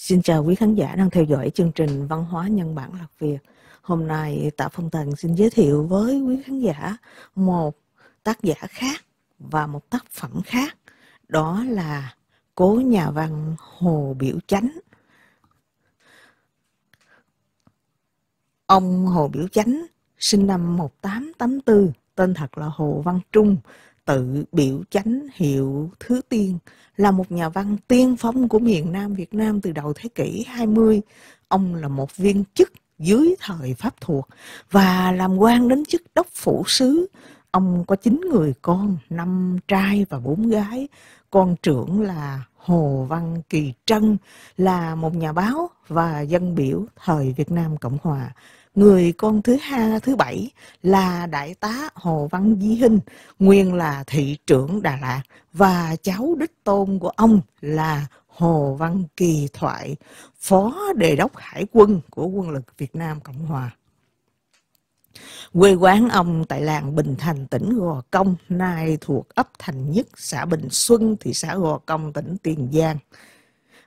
Xin chào quý khán giả đang theo dõi chương trình Văn hóa Nhân bản Lạc Việt. Hôm nay Tạ Phong Tần xin giới thiệu với quý khán giả một tác giả khác và một tác phẩm khác. Đó là cố nhà văn Hồ Biểu Chánh. Ông Hồ Biểu Chánh sinh năm 1884, tên thật là Hồ Văn Trung, tự biểu chánh hiệu thứ tiên là một nhà văn tiên phong của miền Nam Việt Nam từ đầu thế kỷ 20. Ông là một viên chức dưới thời Pháp thuộc và làm quan đến chức đốc phủ sứ. Ông có 9 người con, 5 trai và 4 gái. Con trưởng là Hồ Văn Kỳ Trân là một nhà báo và dân biểu thời Việt Nam Cộng Hòa người con thứ hai thứ bảy là đại tá hồ văn di hinh nguyên là thị trưởng đà lạt và cháu đích tôn của ông là hồ văn kỳ thoại phó đề đốc hải quân của quân lực việt nam cộng hòa Quê quán ông tại làng Bình Thành, tỉnh Gò Công, nay thuộc ấp Thành Nhất, xã Bình Xuân, thị xã Gò Công, tỉnh Tiền Giang.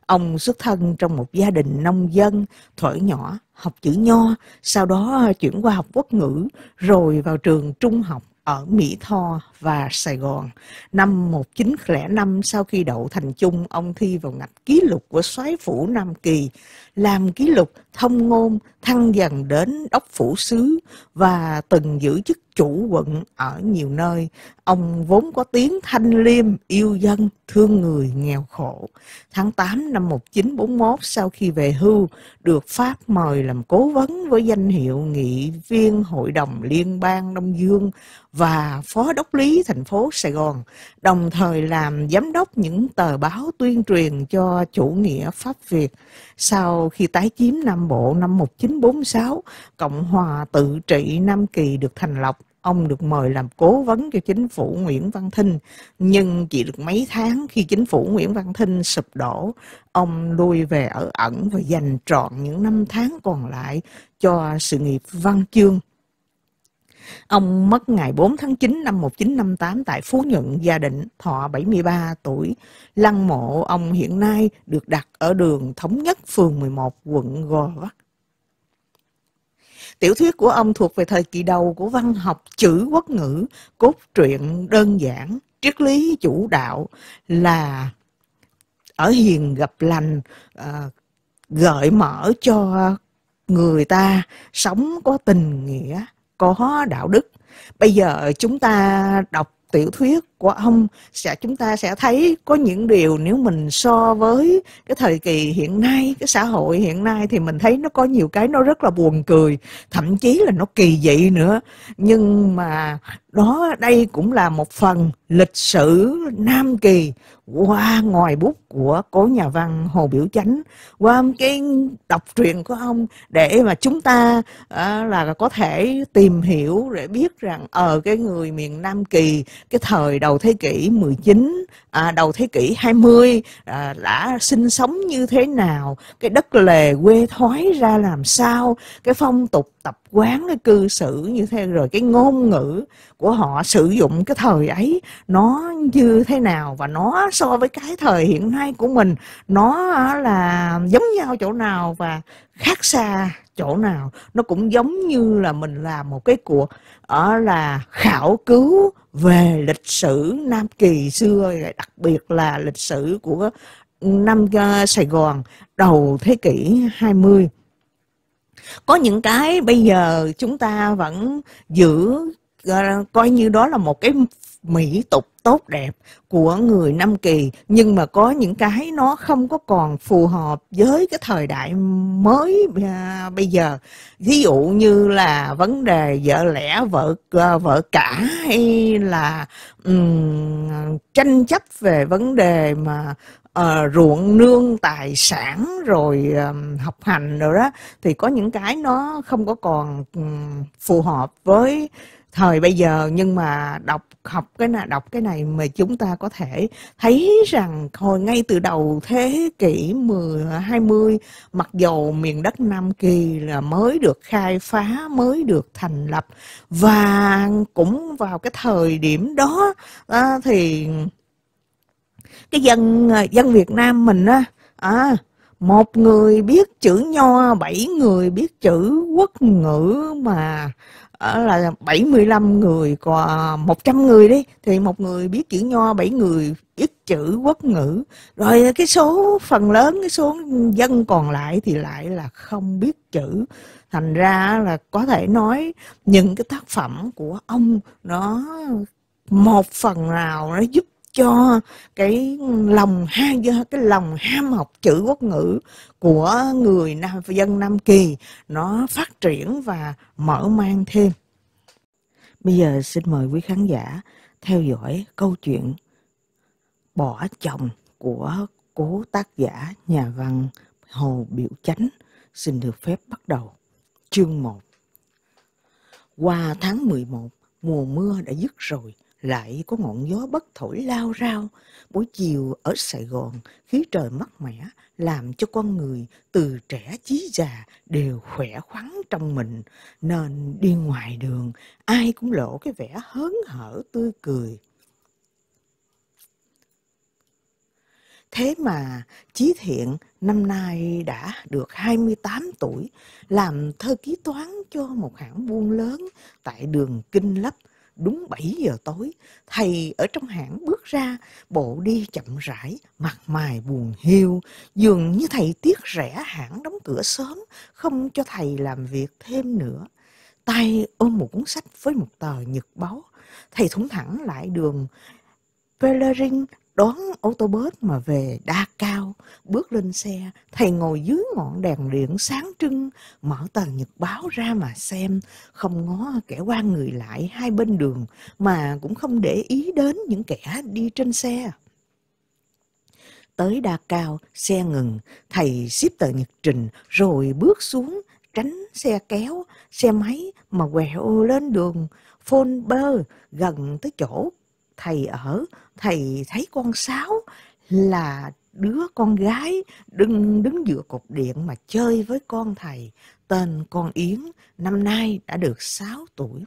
Ông xuất thân trong một gia đình nông dân, thuở nhỏ học chữ nho, sau đó chuyển qua học quốc ngữ, rồi vào trường trung học ở Mỹ Tho và Sài Gòn. Năm 1905 sau khi đậu thành chung, ông thi vào ngạch ký lục của soái phủ Nam Kỳ, làm ký lục thông ngôn thăng dần đến đốc phủ sứ và từng giữ chức chủ quận ở nhiều nơi. Ông vốn có tiếng thanh liêm, yêu dân, thương người nghèo khổ. Tháng 8 năm 1941 sau khi về hưu, được Pháp mời làm cố vấn với danh hiệu nghị viên Hội đồng Liên bang Đông Dương và phó đốc lý thành phố Sài Gòn, đồng thời làm giám đốc những tờ báo tuyên truyền cho chủ nghĩa Pháp Việt. Sau khi tái chiếm Nam Bộ năm 1946, Cộng hòa tự trị Nam Kỳ được thành lập ông được mời làm cố vấn cho chính phủ Nguyễn Văn Thinh, nhưng chỉ được mấy tháng khi chính phủ Nguyễn Văn Thinh sụp đổ, ông lui về ở ẩn và dành trọn những năm tháng còn lại cho sự nghiệp văn chương. Ông mất ngày 4 tháng 9 năm 1958 tại Phú Nhuận, Gia Định, thọ 73 tuổi. Lăng mộ ông hiện nay được đặt ở đường Thống Nhất, phường 11, quận Gò Vấp. Tiểu thuyết của ông thuộc về thời kỳ đầu của văn học chữ quốc ngữ, cốt truyện đơn giản, triết lý chủ đạo là ở hiền gặp lành, à, gợi mở cho người ta sống có tình nghĩa có đạo đức bây giờ chúng ta đọc tiểu thuyết của ông sẽ chúng ta sẽ thấy có những điều nếu mình so với cái thời kỳ hiện nay cái xã hội hiện nay thì mình thấy nó có nhiều cái nó rất là buồn cười thậm chí là nó kỳ dị nữa nhưng mà đó đây cũng là một phần lịch sử Nam Kỳ qua ngoài bút của cố nhà văn Hồ Biểu Chánh qua cái đọc truyện của ông để mà chúng ta à, là có thể tìm hiểu để biết rằng ở ờ, cái người miền Nam Kỳ cái thời đầu đầu thế kỷ 19, à, đầu thế kỷ 20 à, đã sinh sống như thế nào, cái đất lề quê thói ra làm sao, cái phong tục tập quán, cái cư xử như thế rồi cái ngôn ngữ của họ sử dụng cái thời ấy nó như thế nào và nó so với cái thời hiện nay của mình nó là giống nhau chỗ nào và khác xa chỗ nào nó cũng giống như là mình làm một cái cuộc ở là khảo cứu về lịch sử Nam Kỳ xưa đặc biệt là lịch sử của năm ờ, Sài Gòn đầu thế kỷ 20 có những cái bây giờ chúng ta vẫn giữ ờ, coi như đó là một cái mỹ tục tốt đẹp của người Nam Kỳ nhưng mà có những cái nó không có còn phù hợp với cái thời đại mới à, bây giờ ví dụ như là vấn đề vợ lẽ vợ à, vợ cả hay là um, tranh chấp về vấn đề mà uh, ruộng nương tài sản rồi um, học hành rồi đó thì có những cái nó không có còn um, phù hợp với thời bây giờ nhưng mà đọc học cái này đọc cái này mà chúng ta có thể thấy rằng hồi ngay từ đầu thế kỷ 10 20 mặc dầu miền đất Nam Kỳ là mới được khai phá mới được thành lập và cũng vào cái thời điểm đó à, thì cái dân ờ, dân Việt Nam mình á à, một người biết chữ nho bảy người biết chữ quốc ngữ mà ờ, là 75 người còn 100 người đi thì một người biết chữ nho bảy người biết chữ quốc ngữ rồi cái số phần lớn cái số dân còn lại thì lại là không biết chữ thành ra là có thể nói những cái tác phẩm của ông nó một phần nào nó giúp cho cái lòng ha cái lòng ham học chữ quốc ngữ của người nam dân Nam Kỳ nó phát triển và mở mang thêm. Bây giờ xin mời quý khán giả theo dõi câu chuyện bỏ chồng của cố tác giả nhà văn Hồ Biểu Chánh xin được phép bắt đầu. Chương 1 Qua tháng 11, mùa mưa đã dứt rồi, lại có ngọn gió bất thổi lao rao. Buổi chiều ở Sài Gòn, khí trời mát mẻ làm cho con người từ trẻ chí già đều khỏe khoắn trong mình, nên đi ngoài đường ai cũng lộ cái vẻ hớn hở tươi cười. Thế mà Chí Thiện năm nay đã được 28 tuổi, làm thơ ký toán cho một hãng buôn lớn tại đường Kinh Lấp, Đúng 7 giờ tối, thầy ở trong hãng bước ra, bộ đi chậm rãi, mặt mày buồn hiu. Dường như thầy tiếc rẻ hãng đóng cửa sớm, không cho thầy làm việc thêm nữa. Tay ôm một cuốn sách với một tờ nhật báo, thầy thủng thẳng lại đường Pellerin đón ô tô bớt mà về đa cao bước lên xe thầy ngồi dưới ngọn đèn điện sáng trưng mở tờ nhật báo ra mà xem không ngó kẻ qua người lại hai bên đường mà cũng không để ý đến những kẻ đi trên xe tới đa cao xe ngừng thầy xếp tờ nhật trình rồi bước xuống tránh xe kéo xe máy mà quẹo lên đường phôn bơ gần tới chỗ thầy ở thầy thấy con sáu là đứa con gái đứng đứng giữa cột điện mà chơi với con thầy tên con Yến năm nay đã được 6 tuổi.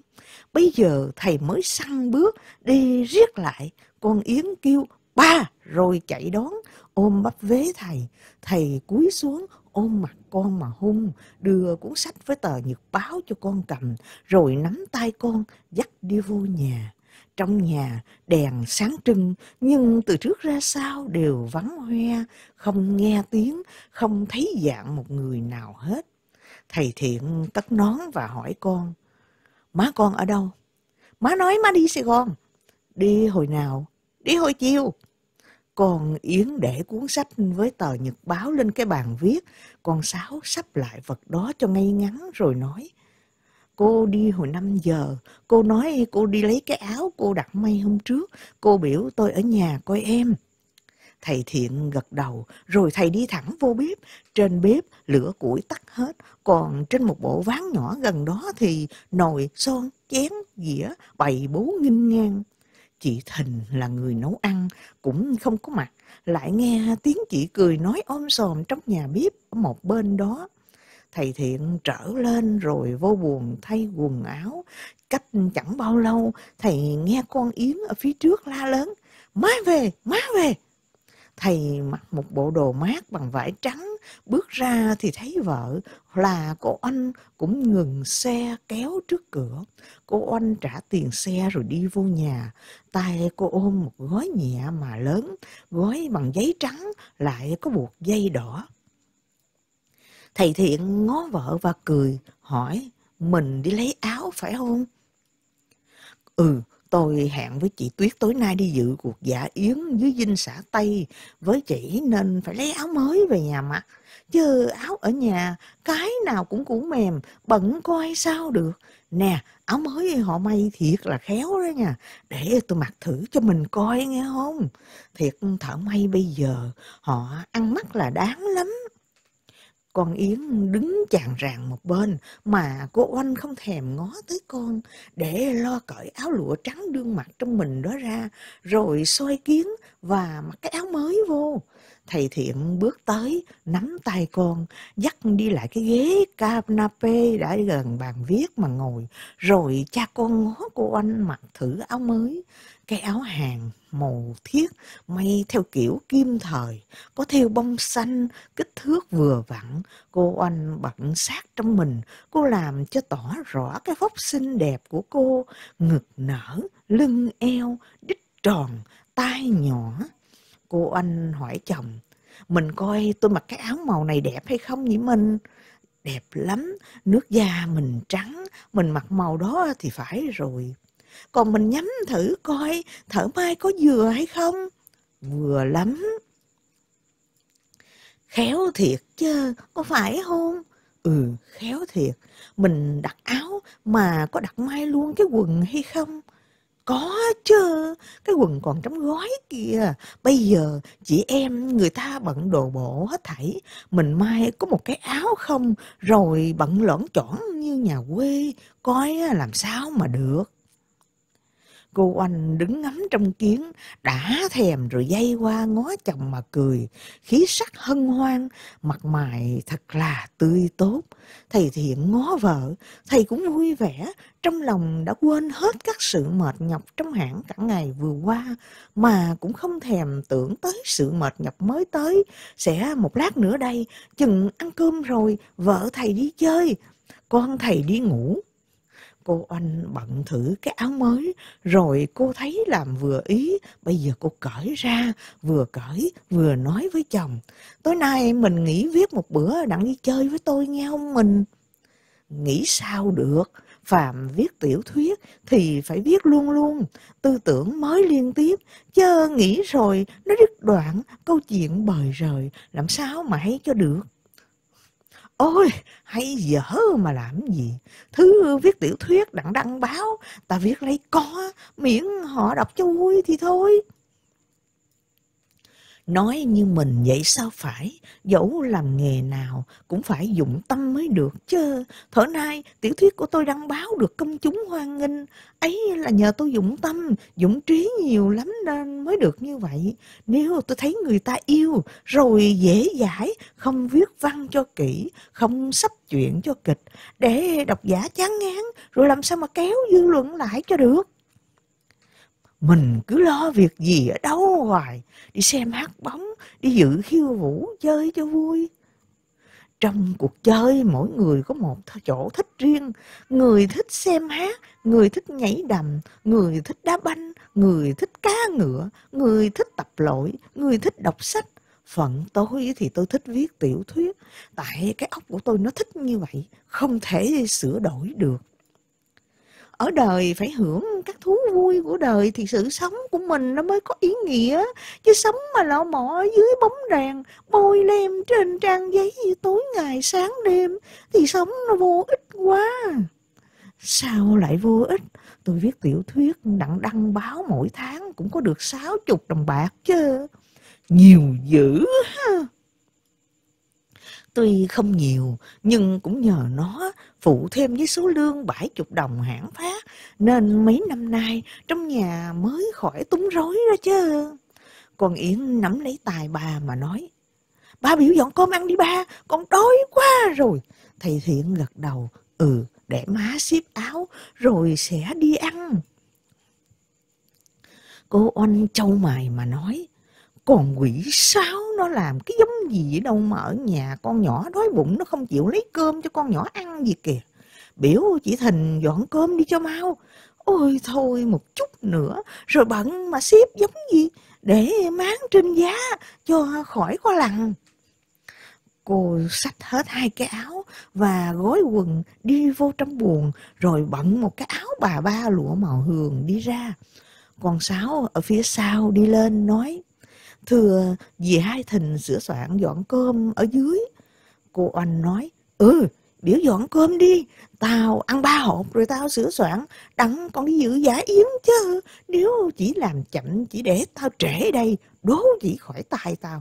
Bây giờ thầy mới săn bước đi riết lại, con Yến kêu ba rồi chạy đón ôm bắp vế thầy, thầy cúi xuống ôm mặt con mà hung, đưa cuốn sách với tờ nhật báo cho con cầm, rồi nắm tay con dắt đi vô nhà. Trong nhà đèn sáng trưng nhưng từ trước ra sau đều vắng hoe, không nghe tiếng, không thấy dạng một người nào hết. Thầy thiện tất nón và hỏi con, má con ở đâu? Má nói má đi Sài Gòn. Đi hồi nào? Đi hồi chiều. con Yến để cuốn sách với tờ nhật báo lên cái bàn viết, con Sáu sắp lại vật đó cho ngay ngắn rồi nói cô đi hồi 5 giờ, cô nói cô đi lấy cái áo cô đặt may hôm trước, cô biểu tôi ở nhà coi em. Thầy thiện gật đầu, rồi thầy đi thẳng vô bếp. Trên bếp, lửa củi tắt hết, còn trên một bộ ván nhỏ gần đó thì nồi, son, chén, dĩa bày bố nghinh ngang. Chị Thình là người nấu ăn, cũng không có mặt, lại nghe tiếng chị cười nói ôm sòm trong nhà bếp ở một bên đó thầy thiện trở lên rồi vô buồn thay quần áo cách chẳng bao lâu thầy nghe con yến ở phía trước la lớn má về má về thầy mặc một bộ đồ mát bằng vải trắng bước ra thì thấy vợ là cô anh cũng ngừng xe kéo trước cửa cô anh trả tiền xe rồi đi vô nhà tay cô ôm một gói nhẹ mà lớn gói bằng giấy trắng lại có buộc dây đỏ Thầy thiện ngó vợ và cười, hỏi, mình đi lấy áo phải không? Ừ, tôi hẹn với chị Tuyết tối nay đi dự cuộc dạ yến dưới dinh xã Tây với chị nên phải lấy áo mới về nhà mặc. Chứ áo ở nhà, cái nào cũng cũ mềm, bẩn coi sao được. Nè, áo mới họ may thiệt là khéo đó nha. Để tôi mặc thử cho mình coi nghe không? Thiệt thợ may bây giờ, họ ăn mắt là đáng lắm con Yến đứng chàng ràng một bên mà cô Oanh không thèm ngó tới con để lo cởi áo lụa trắng đương mặt trong mình đó ra rồi soi kiến và mặc cái áo mới vô. Thầy Thiện bước tới, nắm tay con, dắt đi lại cái ghế canape đã gần bàn viết mà ngồi, rồi cha con ngó cô anh mặc thử áo mới, cái áo hàng màu thiết may theo kiểu kim thời có theo bông xanh kích thước vừa vặn cô oanh bận sát trong mình cô làm cho tỏ rõ cái vóc xinh đẹp của cô ngực nở lưng eo đít tròn tai nhỏ cô oanh hỏi chồng mình coi tôi mặc cái áo màu này đẹp hay không nhỉ mình đẹp lắm nước da mình trắng mình mặc màu đó thì phải rồi còn mình nhắm thử coi thở mai có vừa hay không vừa lắm khéo thiệt chứ có phải không ừ khéo thiệt mình đặt áo mà có đặt mai luôn cái quần hay không có chứ, cái quần còn trống gói kìa. Bây giờ chị em người ta bận đồ bộ hết thảy, mình mai có một cái áo không rồi bận lõn chỏn như nhà quê, coi làm sao mà được. Cô oanh đứng ngắm trong kiến, đã thèm rồi dây qua ngó chồng mà cười, khí sắc hân hoan, mặt mày thật là tươi tốt. Thầy thiện ngó vợ, thầy cũng vui vẻ, trong lòng đã quên hết các sự mệt nhọc trong hãng cả ngày vừa qua, mà cũng không thèm tưởng tới sự mệt nhọc mới tới. Sẽ một lát nữa đây, chừng ăn cơm rồi, vợ thầy đi chơi, con thầy đi ngủ cô anh bận thử cái áo mới rồi cô thấy làm vừa ý bây giờ cô cởi ra vừa cởi vừa nói với chồng tối nay mình nghỉ viết một bữa đặng đi chơi với tôi nghe không mình nghĩ sao được phàm viết tiểu thuyết thì phải viết luôn luôn tư tưởng mới liên tiếp chớ nghĩ rồi nó đứt đoạn câu chuyện bời rời làm sao mà hay cho được Ôi, hay dở mà làm gì. Thứ viết tiểu thuyết đặng đăng báo, ta viết lấy có, miễn họ đọc cho vui thì thôi. Nói như mình vậy sao phải, dẫu làm nghề nào cũng phải dụng tâm mới được chứ. Thở nay, tiểu thuyết của tôi đăng báo được công chúng hoan nghênh, ấy là nhờ tôi dụng tâm, dụng trí nhiều lắm nên mới được như vậy. Nếu tôi thấy người ta yêu, rồi dễ dãi, không viết văn cho kỹ, không sắp chuyện cho kịch, để độc giả chán ngán, rồi làm sao mà kéo dư luận lại cho được mình cứ lo việc gì ở đâu hoài đi xem hát bóng đi dự khiêu vũ chơi cho vui trong cuộc chơi mỗi người có một chỗ thích riêng người thích xem hát người thích nhảy đầm người thích đá banh người thích cá ngựa người thích tập lội người thích đọc sách phận tôi thì tôi thích viết tiểu thuyết tại cái óc của tôi nó thích như vậy không thể sửa đổi được ở đời phải hưởng các thú vui của đời thì sự sống của mình nó mới có ý nghĩa chứ sống mà lão mỏ dưới bóng đèn bôi lem trên trang giấy tối ngày sáng đêm thì sống nó vô ích quá sao lại vô ích tôi viết tiểu thuyết đặng đăng báo mỗi tháng cũng có được sáu chục đồng bạc chứ nhiều dữ ha Tuy không nhiều, nhưng cũng nhờ nó phụ thêm với số lương bảy chục đồng hãng phát, nên mấy năm nay trong nhà mới khỏi túng rối ra chứ. Con Yến nắm lấy tài bà mà nói, Ba biểu dọn cơm ăn đi ba, con đói quá rồi. Thầy Thiện gật đầu, ừ, để má xếp áo rồi sẽ đi ăn. Cô Oanh châu mày mà nói, còn quỷ sáo nó làm cái giống gì vậy đâu mà ở nhà con nhỏ đói bụng nó không chịu lấy cơm cho con nhỏ ăn gì kìa biểu chị thình dọn cơm đi cho mau ôi thôi một chút nữa rồi bận mà xếp giống gì để máng trên giá cho khỏi có lằn cô xách hết hai cái áo và gói quần đi vô trong buồng rồi bận một cái áo bà ba lụa màu hường đi ra con sáu ở phía sau đi lên nói Thưa dì hai thình sửa soạn dọn cơm ở dưới. Cô Oanh nói, ừ, biểu dọn cơm đi, tao ăn ba hộp rồi tao sửa soạn, đặng con đi dự giả yếm chứ. Nếu chỉ làm chậm, chỉ để tao trễ đây, đố chỉ khỏi tay tao.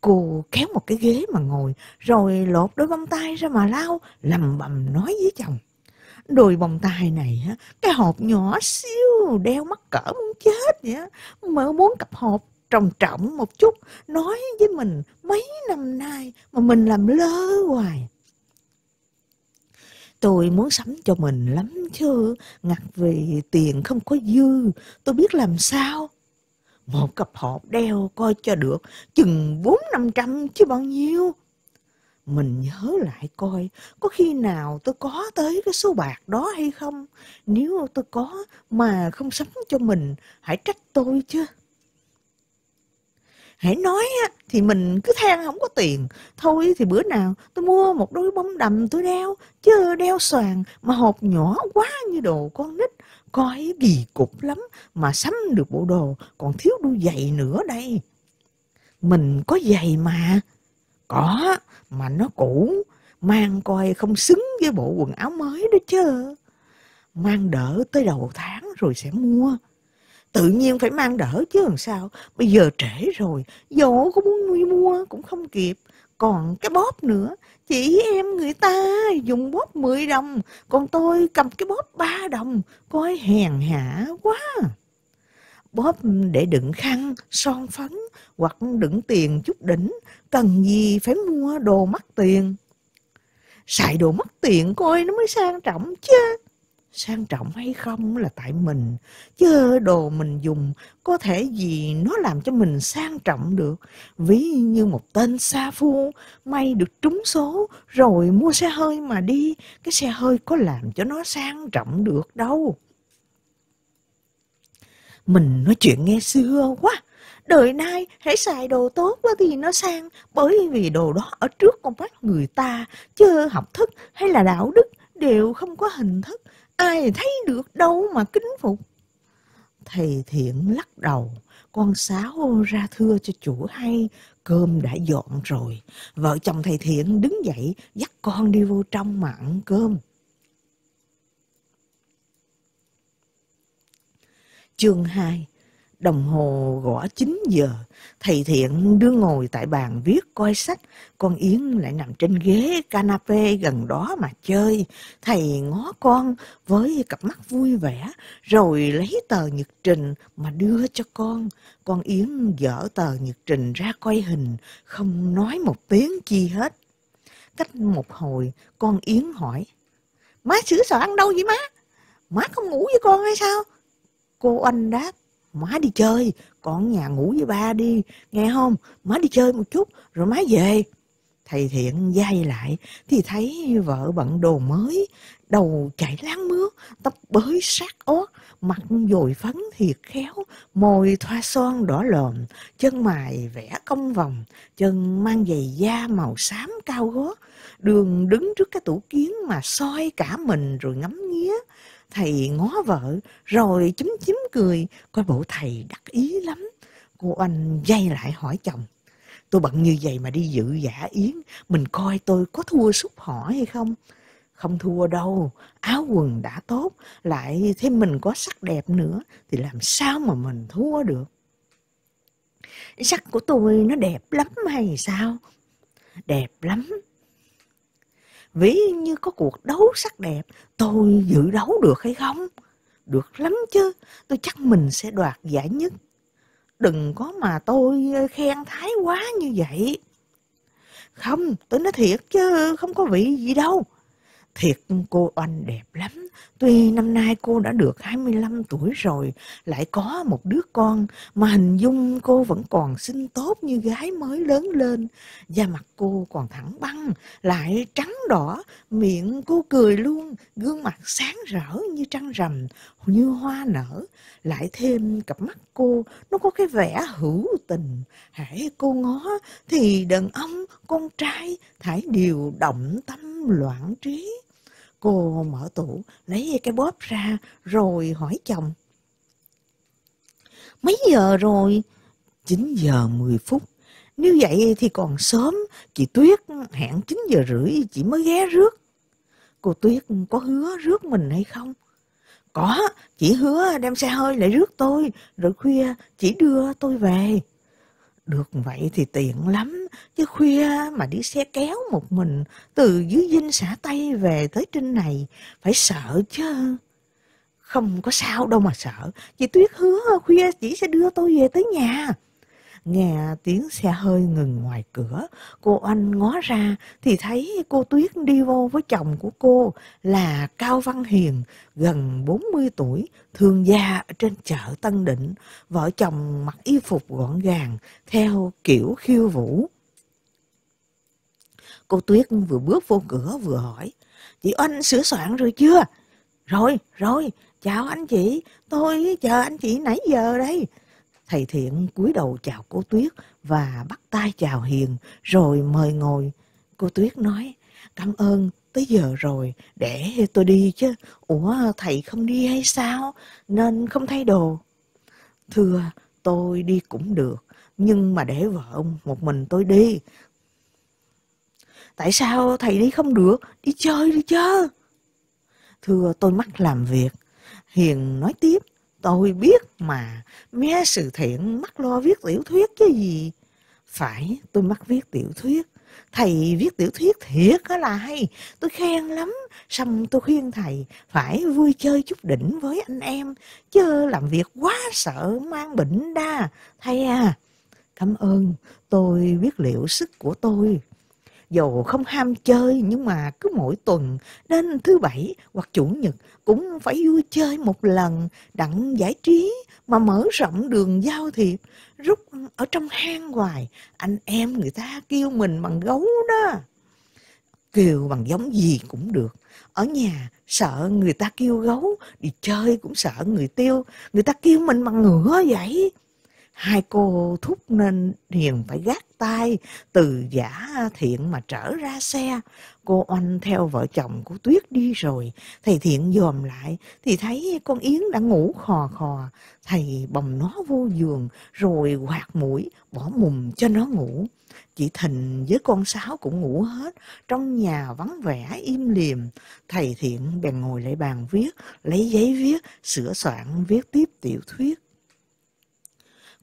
Cô kéo một cái ghế mà ngồi, rồi lột đôi bông tai ra mà lau, lầm bầm nói với chồng. Đôi bông tai này, cái hộp nhỏ siêu, đeo mắc cỡ muốn chết vậy mở muốn cặp hộp trọng trọng một chút nói với mình mấy năm nay mà mình làm lơ hoài tôi muốn sắm cho mình lắm chứ ngặt vì tiền không có dư tôi biết làm sao một cặp hộp đeo coi cho được chừng bốn năm trăm chứ bao nhiêu mình nhớ lại coi có khi nào tôi có tới cái số bạc đó hay không nếu tôi có mà không sắm cho mình hãy trách tôi chứ hãy nói á, thì mình cứ than không có tiền thôi thì bữa nào tôi mua một đôi bông đầm tôi đeo chứ đeo xoàng mà hộp nhỏ quá như đồ con nít coi gì cục lắm mà sắm được bộ đồ còn thiếu đôi giày nữa đây mình có giày mà có mà nó cũ mang coi không xứng với bộ quần áo mới đó chứ mang đỡ tới đầu tháng rồi sẽ mua tự nhiên phải mang đỡ chứ làm sao bây giờ trễ rồi dỗ có muốn nuôi mua cũng không kịp còn cái bóp nữa chị em người ta dùng bóp 10 đồng còn tôi cầm cái bóp 3 đồng coi hèn hạ quá bóp để đựng khăn son phấn hoặc đựng tiền chút đỉnh cần gì phải mua đồ mắc tiền xài đồ mắc tiền coi nó mới sang trọng chứ sang trọng hay không là tại mình chứ đồ mình dùng có thể gì nó làm cho mình sang trọng được ví như một tên sa phu may được trúng số rồi mua xe hơi mà đi cái xe hơi có làm cho nó sang trọng được đâu mình nói chuyện nghe xưa quá đời nay hãy xài đồ tốt quá thì nó sang bởi vì đồ đó ở trước con mắt người ta chứ học thức hay là đạo đức đều không có hình thức ai thấy được đâu mà kính phục thầy thiện lắc đầu con sáo ra thưa cho chủ hay cơm đã dọn rồi vợ chồng thầy thiện đứng dậy dắt con đi vô trong mà ăn cơm chương 2 Đồng hồ gõ 9 giờ, thầy thiện đưa ngồi tại bàn viết coi sách, con Yến lại nằm trên ghế canape gần đó mà chơi. Thầy ngó con với cặp mắt vui vẻ, rồi lấy tờ nhật trình mà đưa cho con. Con Yến dở tờ nhật trình ra coi hình, không nói một tiếng chi hết. Cách một hồi, con Yến hỏi, Má sửa soạn đâu vậy má? Má không ngủ với con hay sao? Cô Anh đáp, má đi chơi con nhà ngủ với ba đi nghe không má đi chơi một chút rồi má về thầy thiện dây lại thì thấy vợ bận đồ mới đầu chảy láng mướt tóc bới sát ót mặt dồi phấn thiệt khéo môi thoa son đỏ lòm chân mài vẽ cong vòng chân mang giày da màu xám cao gót đường đứng trước cái tủ kiến mà soi cả mình rồi ngắm nghía thầy ngó vợ rồi chúm chúm cười coi bộ thầy đắc ý lắm cô anh dây lại hỏi chồng tôi bận như vậy mà đi dự giả yến mình coi tôi có thua súp họ hay không không thua đâu áo quần đã tốt lại thêm mình có sắc đẹp nữa thì làm sao mà mình thua được sắc của tôi nó đẹp lắm hay sao đẹp lắm ví như có cuộc đấu sắc đẹp tôi dự đấu được hay không được lắm chứ tôi chắc mình sẽ đoạt giải nhất đừng có mà tôi ờ, khen thái quá như vậy không tôi nói thiệt chứ không có vị gì đâu thiệt cô oanh đẹp lắm Tuy năm nay cô đã được 25 tuổi rồi, lại có một đứa con mà hình dung cô vẫn còn xinh tốt như gái mới lớn lên. Da mặt cô còn thẳng băng, lại trắng đỏ, miệng cô cười luôn, gương mặt sáng rỡ như trăng rằm, như hoa nở. Lại thêm cặp mắt cô, nó có cái vẻ hữu tình. Hãy cô ngó thì đàn ông, con trai, thải điều động tâm loạn trí Cô mở tủ, lấy cái bóp ra rồi hỏi chồng. Mấy giờ rồi? chín giờ mười phút. Nếu vậy thì còn sớm, chị Tuyết hẹn chín giờ rưỡi chị mới ghé rước. Cô Tuyết có hứa rước mình hay không? Có, chị hứa đem xe hơi lại rước tôi, rồi khuya chị đưa tôi về. Được vậy thì tiện lắm, chứ khuya mà đi xe kéo một mình từ dưới dinh xã Tây về tới trên này, phải sợ chứ. Không có sao đâu mà sợ, chị Tuyết hứa khuya chỉ sẽ đưa tôi về tới nhà. Nghe tiếng xe hơi ngừng ngoài cửa, cô anh ngó ra thì thấy cô Tuyết đi vô với chồng của cô là Cao Văn Hiền, gần bốn mươi tuổi, thương gia trên chợ Tân Định. Vợ chồng mặc y phục gọn gàng, theo kiểu khiêu vũ. Cô Tuyết vừa bước vô cửa vừa hỏi, chị anh sửa soạn rồi chưa? Rồi, rồi, chào anh chị, tôi chờ anh chị nãy giờ đây. Thầy Thiện cúi đầu chào cô Tuyết và bắt tay chào Hiền rồi mời ngồi. Cô Tuyết nói, cảm ơn, tới giờ rồi, để tôi đi chứ. Ủa, thầy không đi hay sao? Nên không thay đồ. Thưa, tôi đi cũng được, nhưng mà để vợ ông một mình tôi đi. Tại sao thầy đi không được? Đi chơi đi chứ. Thưa, tôi mắc làm việc. Hiền nói tiếp, Tôi biết mà, mé sự thiện mắc lo viết tiểu thuyết chứ gì. Phải, tôi mắc viết tiểu thuyết. Thầy viết tiểu thuyết thiệt đó là hay, tôi khen lắm. Xong tôi khuyên thầy phải vui chơi chút đỉnh với anh em, chứ làm việc quá sợ mang bệnh đa. Thầy à, cảm ơn, tôi biết liệu sức của tôi dù không ham chơi nhưng mà cứ mỗi tuần đến thứ bảy hoặc chủ nhật cũng phải vui chơi một lần đặng giải trí mà mở rộng đường giao thiệp rút ở trong hang hoài anh em người ta kêu mình bằng gấu đó kêu bằng giống gì cũng được ở nhà sợ người ta kêu gấu đi chơi cũng sợ người tiêu người ta kêu mình bằng ngựa vậy hai cô thúc nên Hiền phải gác tay từ giả thiện mà trở ra xe. Cô oanh theo vợ chồng của Tuyết đi rồi, thầy thiện dòm lại thì thấy con Yến đã ngủ khò khò. Thầy bồng nó vô giường rồi quạt mũi, bỏ mùng cho nó ngủ. Chị Thình với con Sáu cũng ngủ hết, trong nhà vắng vẻ im liềm. Thầy thiện bèn ngồi lại bàn viết, lấy giấy viết, sửa soạn viết tiếp tiểu thuyết.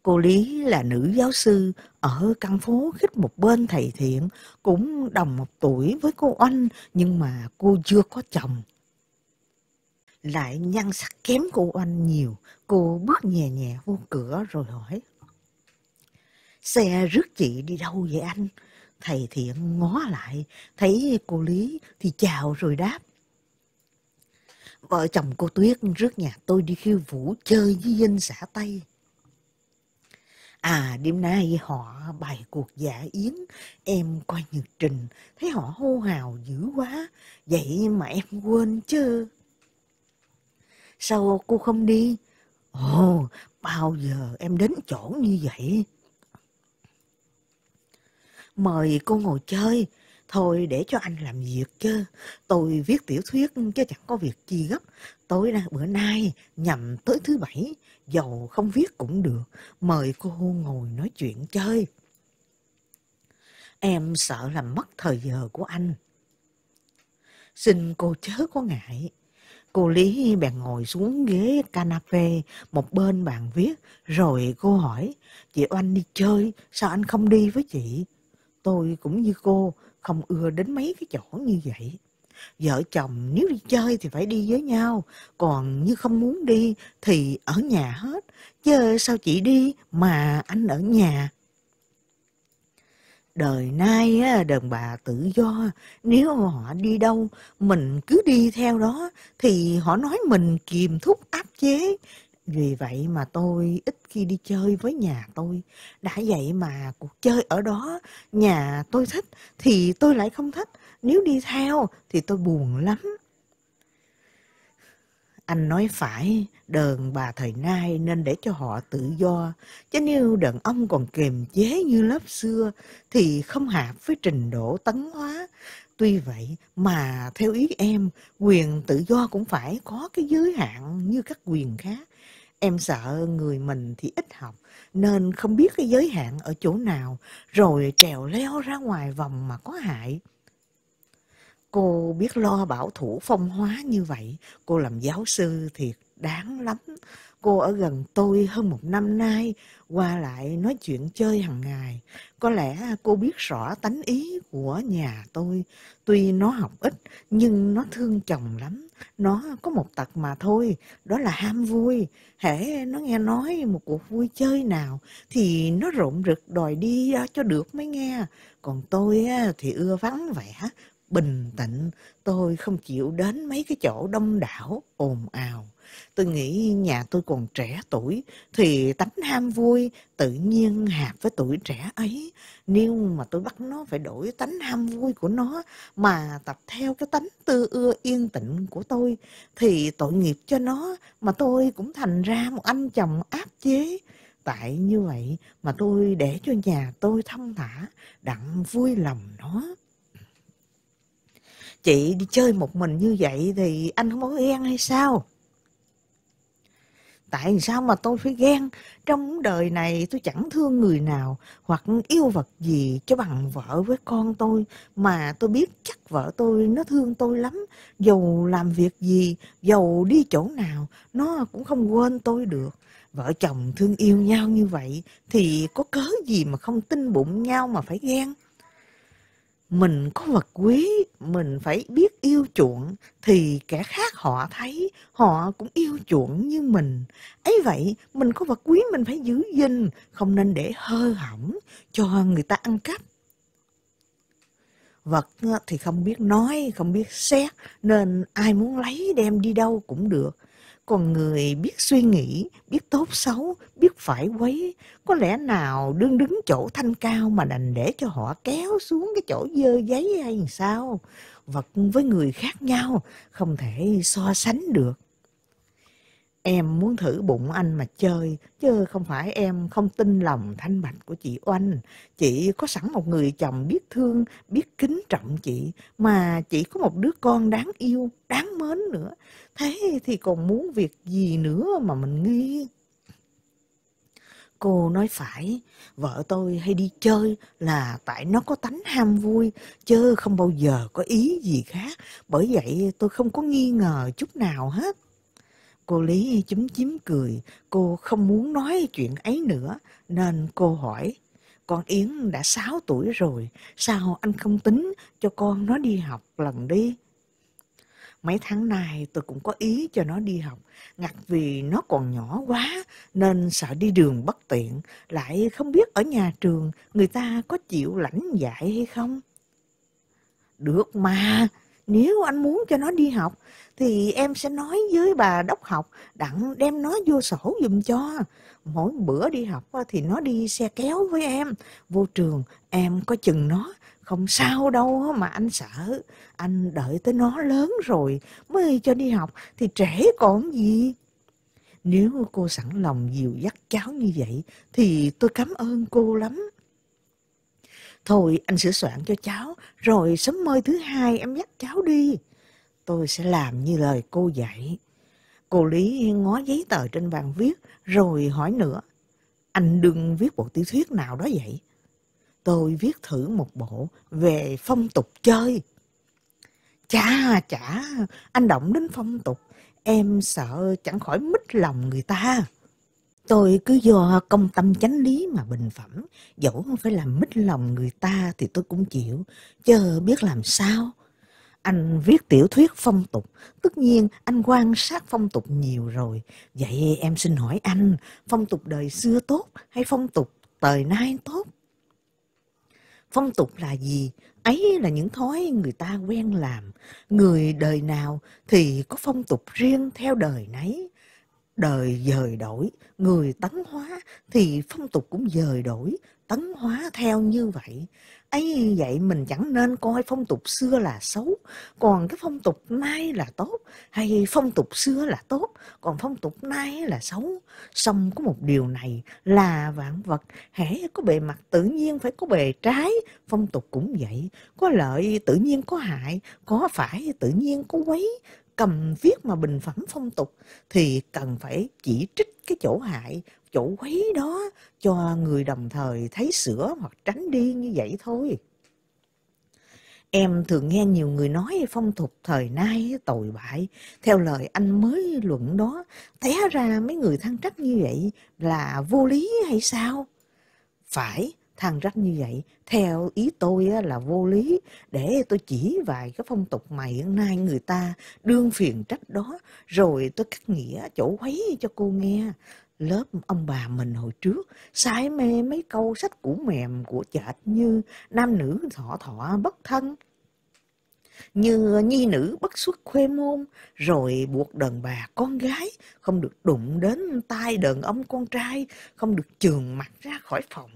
Cô Lý là nữ giáo sư ở căn phố khích một bên thầy thiện, cũng đồng một tuổi với cô Oanh nhưng mà cô chưa có chồng. Lại nhan sắc kém cô Oanh nhiều, cô bước nhẹ nhẹ vô cửa rồi hỏi. Xe rước chị đi đâu vậy anh? Thầy thiện ngó lại, thấy cô Lý thì chào rồi đáp. Vợ chồng cô Tuyết rước nhà tôi đi khiêu vũ chơi với dân xã Tây. À đêm nay họ bày cuộc dạ yến Em coi nhật trình Thấy họ hô hào dữ quá Vậy mà em quên chứ Sao cô không đi Ồ bao giờ em đến chỗ như vậy Mời cô ngồi chơi Thôi để cho anh làm việc chứ. Tôi viết tiểu thuyết chứ chẳng có việc chi gấp. Tối ra bữa nay nhằm tới thứ bảy, dầu không viết cũng được. Mời cô ngồi nói chuyện chơi. Em sợ làm mất thời giờ của anh. Xin cô chớ có ngại. Cô Lý bèn ngồi xuống ghế canape một bên bàn viết, rồi cô hỏi, chị Oanh đi chơi, sao anh không đi với chị? Tôi cũng như cô, không ưa đến mấy cái chỗ như vậy. Vợ chồng nếu đi chơi thì phải đi với nhau, còn như không muốn đi thì ở nhà hết, chứ sao chị đi mà anh ở nhà. Đời nay đàn bà tự do, nếu họ đi đâu, mình cứ đi theo đó, thì họ nói mình kiềm thúc áp chế, vì vậy mà tôi ít khi đi chơi với nhà tôi. Đã vậy mà cuộc chơi ở đó, nhà tôi thích thì tôi lại không thích. Nếu đi theo thì tôi buồn lắm. Anh nói phải, đờn bà thời nay nên để cho họ tự do. Chứ nếu đàn ông còn kiềm chế như lớp xưa thì không hạp với trình độ tấn hóa. Tuy vậy mà theo ý em, quyền tự do cũng phải có cái giới hạn như các quyền khác em sợ người mình thì ít học nên không biết cái giới hạn ở chỗ nào rồi trèo leo ra ngoài vòng mà có hại cô biết lo bảo thủ phong hóa như vậy cô làm giáo sư thiệt đáng lắm cô ở gần tôi hơn một năm nay qua lại nói chuyện chơi hàng ngày có lẽ cô biết rõ tánh ý của nhà tôi tuy nó học ít nhưng nó thương chồng lắm nó có một tật mà thôi đó là ham vui hễ nó nghe nói một cuộc vui chơi nào thì nó rộn rực đòi đi cho được mới nghe còn tôi thì ưa vắng vẻ bình tĩnh tôi không chịu đến mấy cái chỗ đông đảo ồn ào Tôi nghĩ nhà tôi còn trẻ tuổi thì tánh ham vui tự nhiên hạp với tuổi trẻ ấy. Nếu mà tôi bắt nó phải đổi tánh ham vui của nó mà tập theo cái tánh tư ưa yên tĩnh của tôi thì tội nghiệp cho nó mà tôi cũng thành ra một anh chồng áp chế. Tại như vậy mà tôi để cho nhà tôi thâm thả, đặng vui lòng nó chị đi chơi một mình như vậy thì anh không có ghen hay sao tại sao mà tôi phải ghen trong đời này tôi chẳng thương người nào hoặc yêu vật gì cho bằng vợ với con tôi mà tôi biết chắc vợ tôi nó thương tôi lắm dầu làm việc gì dầu đi chỗ nào nó cũng không quên tôi được vợ chồng thương yêu nhau như vậy thì có cớ gì mà không tin bụng nhau mà phải ghen mình có vật quý mình phải biết yêu chuộng thì kẻ khác họ thấy họ cũng yêu chuộng như mình ấy vậy mình có vật quý mình phải giữ gìn không nên để hơ hỏng cho người ta ăn cắp vật thì không biết nói không biết xét nên ai muốn lấy đem đi đâu cũng được còn người biết suy nghĩ biết tốt xấu biết phải quấy có lẽ nào đương đứng chỗ thanh cao mà đành để cho họ kéo xuống cái chỗ dơ giấy hay sao vật với người khác nhau không thể so sánh được Em muốn thử bụng anh mà chơi, chứ không phải em không tin lòng thanh bạch của chị Oanh. Chị có sẵn một người chồng biết thương, biết kính trọng chị, mà chị có một đứa con đáng yêu, đáng mến nữa. Thế thì còn muốn việc gì nữa mà mình nghi? Cô nói phải, vợ tôi hay đi chơi là tại nó có tánh ham vui, chứ không bao giờ có ý gì khác. Bởi vậy tôi không có nghi ngờ chút nào hết. Cô Lý chúm chím cười, cô không muốn nói chuyện ấy nữa, nên cô hỏi. Con Yến đã 6 tuổi rồi, sao anh không tính cho con nó đi học lần đi? Mấy tháng nay tôi cũng có ý cho nó đi học, ngặt vì nó còn nhỏ quá nên sợ đi đường bất tiện, lại không biết ở nhà trường người ta có chịu lãnh dạy hay không. Được mà, nếu anh muốn cho nó đi học thì em sẽ nói với bà đốc học đặng đem nó vô sổ dùm cho mỗi bữa đi học thì nó đi xe kéo với em vô trường em có chừng nó không sao đâu mà anh sợ anh đợi tới nó lớn rồi mới cho đi học thì trễ còn gì nếu cô sẵn lòng dìu dắt cháu như vậy thì tôi cảm ơn cô lắm Thôi anh sửa soạn cho cháu, rồi sớm mơi thứ hai em dắt cháu đi. Tôi sẽ làm như lời cô dạy. Cô Lý ngó giấy tờ trên bàn viết, rồi hỏi nữa. Anh đừng viết bộ tiểu thuyết nào đó vậy. Tôi viết thử một bộ về phong tục chơi. Chà chả, anh động đến phong tục, em sợ chẳng khỏi mít lòng người ta. Tôi cứ do công tâm chánh lý mà bình phẩm, dẫu không phải làm mít lòng người ta thì tôi cũng chịu, chờ biết làm sao. Anh viết tiểu thuyết phong tục, tất nhiên anh quan sát phong tục nhiều rồi. Vậy em xin hỏi anh, phong tục đời xưa tốt hay phong tục thời nay tốt? Phong tục là gì? Ấy là những thói người ta quen làm. Người đời nào thì có phong tục riêng theo đời nấy đời dời đổi, người tánh hóa thì phong tục cũng dời đổi, tấn hóa theo như vậy ấy vậy mình chẳng nên coi phong tục xưa là xấu còn cái phong tục nay là tốt hay phong tục xưa là tốt còn phong tục nay là xấu song có một điều này là vạn vật hễ có bề mặt tự nhiên phải có bề trái phong tục cũng vậy có lợi tự nhiên có hại có phải tự nhiên có quấy cầm viết mà bình phẩm phong tục thì cần phải chỉ trích cái chỗ hại chỗ quấy đó cho người đồng thời thấy sửa hoặc tránh đi như vậy thôi. Em thường nghe nhiều người nói phong tục thời nay tồi bại, theo lời anh mới luận đó, té ra mấy người than trách như vậy là vô lý hay sao? Phải, than trách như vậy, theo ý tôi là vô lý, để tôi chỉ vài cái phong tục mà hiện nay người ta đương phiền trách đó, rồi tôi cắt nghĩa chỗ quấy cho cô nghe lớp ông bà mình hồi trước sai mê mấy câu sách cũ mềm của chợt như nam nữ thọ thọ bất thân như nhi nữ bất xuất khuê môn rồi buộc đàn bà con gái không được đụng đến tay đàn ông con trai không được trường mặt ra khỏi phòng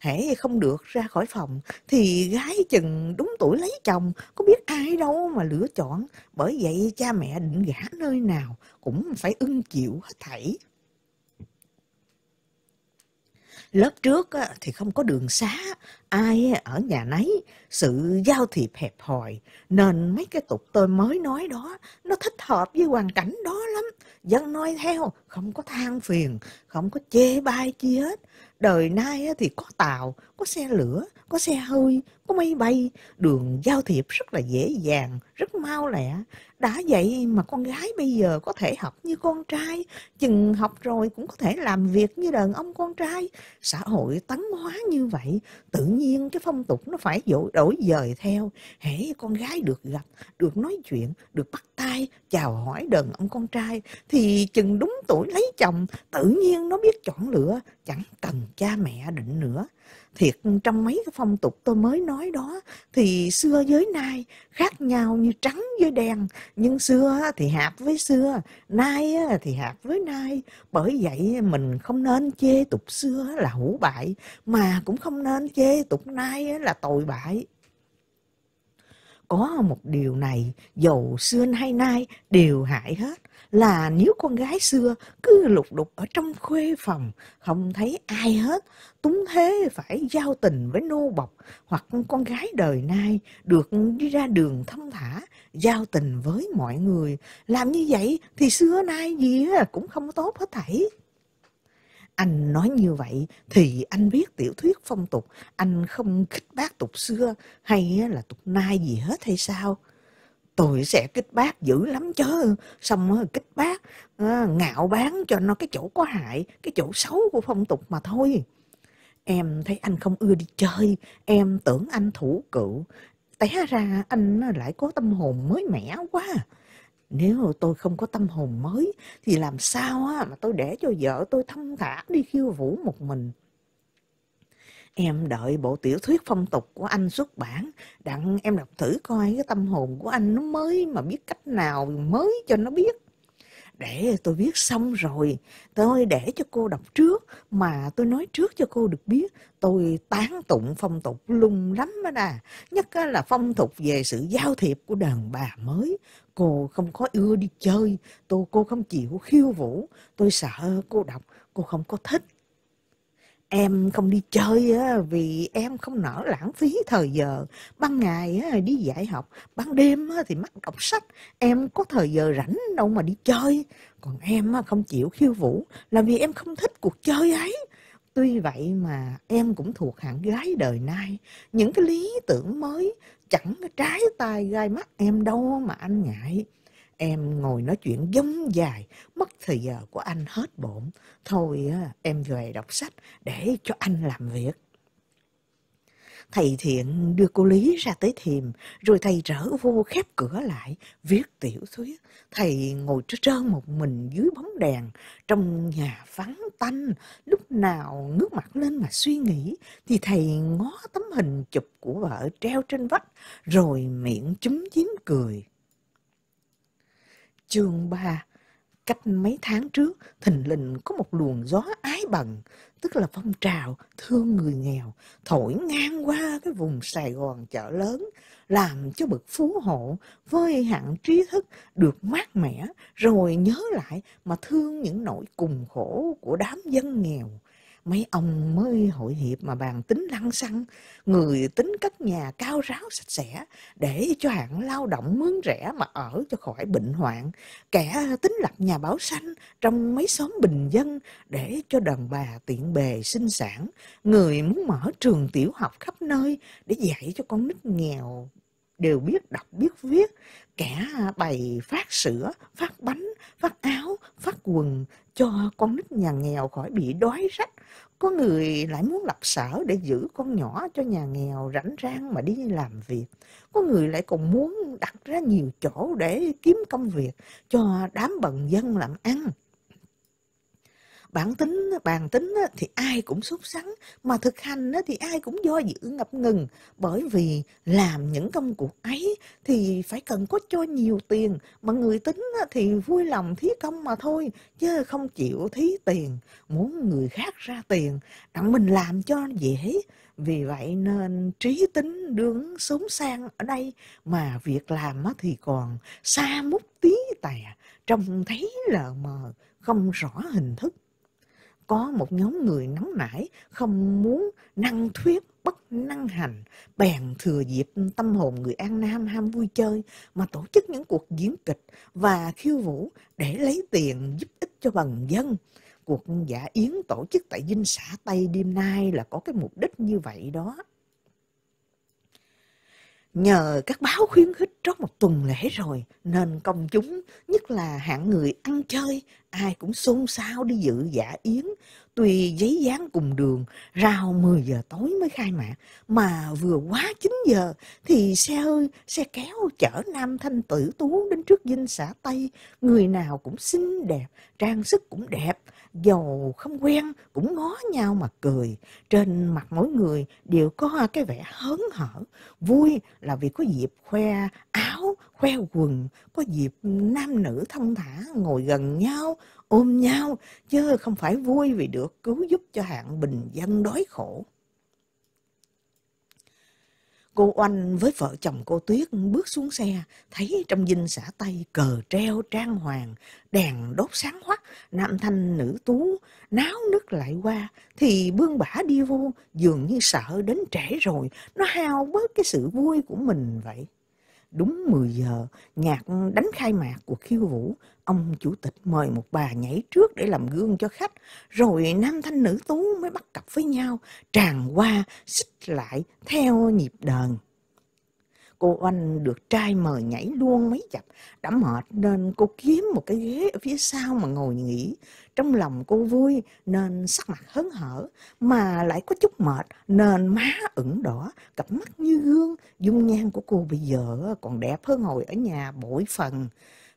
hễ không được ra khỏi phòng thì gái chừng đúng tuổi lấy chồng có biết ai đâu mà lựa chọn bởi vậy cha mẹ định gả nơi nào cũng phải ưng chịu hết thảy Lớp trước thì không có đường xá, ai ở nhà nấy, sự giao thiệp hẹp hòi, nên mấy cái tục tôi mới nói đó, nó thích hợp với hoàn cảnh đó lắm. Dân noi theo, không có than phiền, không có chê bai chi hết. Đời nay thì có tàu, có xe lửa, có xe hơi, có máy bay, đường giao thiệp rất là dễ dàng, rất mau lẹ. Đã vậy mà con gái bây giờ có thể học như con trai, chừng học rồi cũng có thể làm việc như đàn ông con trai. Xã hội tấn hóa như vậy, tự nhiên cái phong tục nó phải đổi dời theo. Hễ con gái được gặp, được nói chuyện, được bắt tay, chào hỏi đàn ông con trai, thì chừng đúng tuổi lấy chồng, tự nhiên nó biết chọn lựa, chẳng cần cha mẹ định nữa thiệt trong mấy cái phong tục tôi mới nói đó thì xưa với nay khác nhau như trắng với đen nhưng xưa thì hạp với xưa nay thì hạp với nay bởi vậy mình không nên chê tục xưa là hữu bại mà cũng không nên chê tục nay là tồi bại có một điều này dầu xưa nay nay đều hại hết là nếu con gái xưa cứ lục đục ở trong khuê phòng không thấy ai hết túng thế phải giao tình với nô bộc hoặc con gái đời nay được đi ra đường thâm thả giao tình với mọi người làm như vậy thì xưa nay gì cũng không tốt hết thảy anh nói như vậy thì anh biết tiểu thuyết phong tục anh không kích bác tục xưa hay là tục nay gì hết hay sao tôi sẽ kích bác dữ lắm chứ xong kích bác ngạo bán cho nó cái chỗ có hại cái chỗ xấu của phong tục mà thôi em thấy anh không ưa đi chơi em tưởng anh thủ cựu té ra anh lại có tâm hồn mới mẻ quá nếu tôi không có tâm hồn mới thì làm sao á, mà tôi để cho vợ tôi thâm thả đi khiêu vũ một mình. Em đợi bộ tiểu thuyết phong tục của anh xuất bản, đặng em đọc thử coi cái tâm hồn của anh nó mới mà biết cách nào mới cho nó biết để tôi viết xong rồi tôi để cho cô đọc trước mà tôi nói trước cho cô được biết tôi tán tụng phong tục lung lắm đó nè nhất là phong tục về sự giao thiệp của đàn bà mới cô không có ưa đi chơi tôi cô không chịu khiêu vũ tôi sợ cô đọc cô không có thích Em không đi chơi á, vì em không nỡ lãng phí thời giờ. Ban ngày á, đi dạy học, ban đêm á, thì mắc đọc sách. Em có thời giờ rảnh đâu mà đi chơi. Còn em á, không chịu khiêu vũ là vì em không thích cuộc chơi ấy. Tuy vậy mà em cũng thuộc hạng gái đời nay. Những cái lý tưởng mới chẳng trái tai gai mắt em đâu mà anh ngại. Em ngồi nói chuyện giống dài, mất thời giờ của anh hết bổn. Thôi em về đọc sách để cho anh làm việc. Thầy thiện đưa cô Lý ra tới thiềm rồi thầy rỡ vô khép cửa lại, viết tiểu thuyết. Thầy ngồi trơ trơn một mình dưới bóng đèn, trong nhà vắng tanh, lúc nào ngước mặt lên mà suy nghĩ, thì thầy ngó tấm hình chụp của vợ treo trên vách, rồi miệng chúm chím cười. Chương 3 Cách mấy tháng trước, thình lình có một luồng gió ái bằng, tức là phong trào thương người nghèo, thổi ngang qua cái vùng Sài Gòn chợ lớn, làm cho bậc phú hộ với hạng trí thức được mát mẻ, rồi nhớ lại mà thương những nỗi cùng khổ của đám dân nghèo mấy ông mới hội hiệp mà bàn tính lăng xăng người tính cất nhà cao ráo sạch sẽ để cho hạng lao động mướn rẻ mà ở cho khỏi bệnh hoạn kẻ tính lập nhà bảo xanh trong mấy xóm bình dân để cho đàn bà tiện bề sinh sản người muốn mở trường tiểu học khắp nơi để dạy cho con nít nghèo đều biết đọc biết viết kẻ bày phát sữa phát bánh phát áo phát quần cho con nít nhà nghèo khỏi bị đói rách có người lại muốn lập sở để giữ con nhỏ cho nhà nghèo rảnh rang mà đi làm việc. Có người lại còn muốn đặt ra nhiều chỗ để kiếm công việc cho đám bần dân làm ăn bản tính bàn tính thì ai cũng sốt sắng mà thực hành thì ai cũng do dự ngập ngừng bởi vì làm những công cuộc ấy thì phải cần có cho nhiều tiền mà người tính thì vui lòng thí công mà thôi chứ không chịu thí tiền muốn người khác ra tiền đặng mình làm cho dễ vì vậy nên trí tính đứng sốn sang ở đây mà việc làm thì còn xa mút tí tè trông thấy lờ mờ không rõ hình thức có một nhóm người nóng nảy không muốn năng thuyết bất năng hành bèn thừa dịp tâm hồn người an nam ham vui chơi mà tổ chức những cuộc diễn kịch và khiêu vũ để lấy tiền giúp ích cho bằng dân cuộc giả yến tổ chức tại dinh xã tây đêm nay là có cái mục đích như vậy đó Nhờ các báo khuyến khích trong một tuần lễ rồi, nên công chúng, nhất là hạng người ăn chơi, ai cũng xôn xao đi dự giả yến tùy giấy dán cùng đường rào 10 giờ tối mới khai mạc mà vừa quá 9 giờ thì xe hơi xe kéo chở nam thanh tử tú đến trước dinh xã tây người nào cũng xinh đẹp trang sức cũng đẹp giàu không quen cũng ngó nhau mà cười trên mặt mỗi người đều có cái vẻ hớn hở vui là vì có dịp khoe áo queo quần có dịp nam nữ thông thả ngồi gần nhau ôm nhau chứ không phải vui vì được cứu giúp cho hạng bình dân đói khổ cô oanh với vợ chồng cô tuyết bước xuống xe thấy trong dinh xã tây cờ treo trang hoàng đèn đốt sáng hoắt nam thanh nữ tú náo nức lại qua thì bương bả đi vô dường như sợ đến trễ rồi nó hao bớt cái sự vui của mình vậy Đúng 10 giờ, nhạc đánh khai mạc của khiêu vũ, ông chủ tịch mời một bà nhảy trước để làm gương cho khách, rồi nam thanh nữ tú mới bắt cặp với nhau, tràn qua, xích lại theo nhịp đờn cô oanh được trai mời nhảy luôn mấy chập đã mệt nên cô kiếm một cái ghế ở phía sau mà ngồi nghỉ trong lòng cô vui nên sắc mặt hớn hở mà lại có chút mệt nên má ửng đỏ cặp mắt như gương dung nhan của cô bây giờ còn đẹp hơn hồi ở nhà bội phần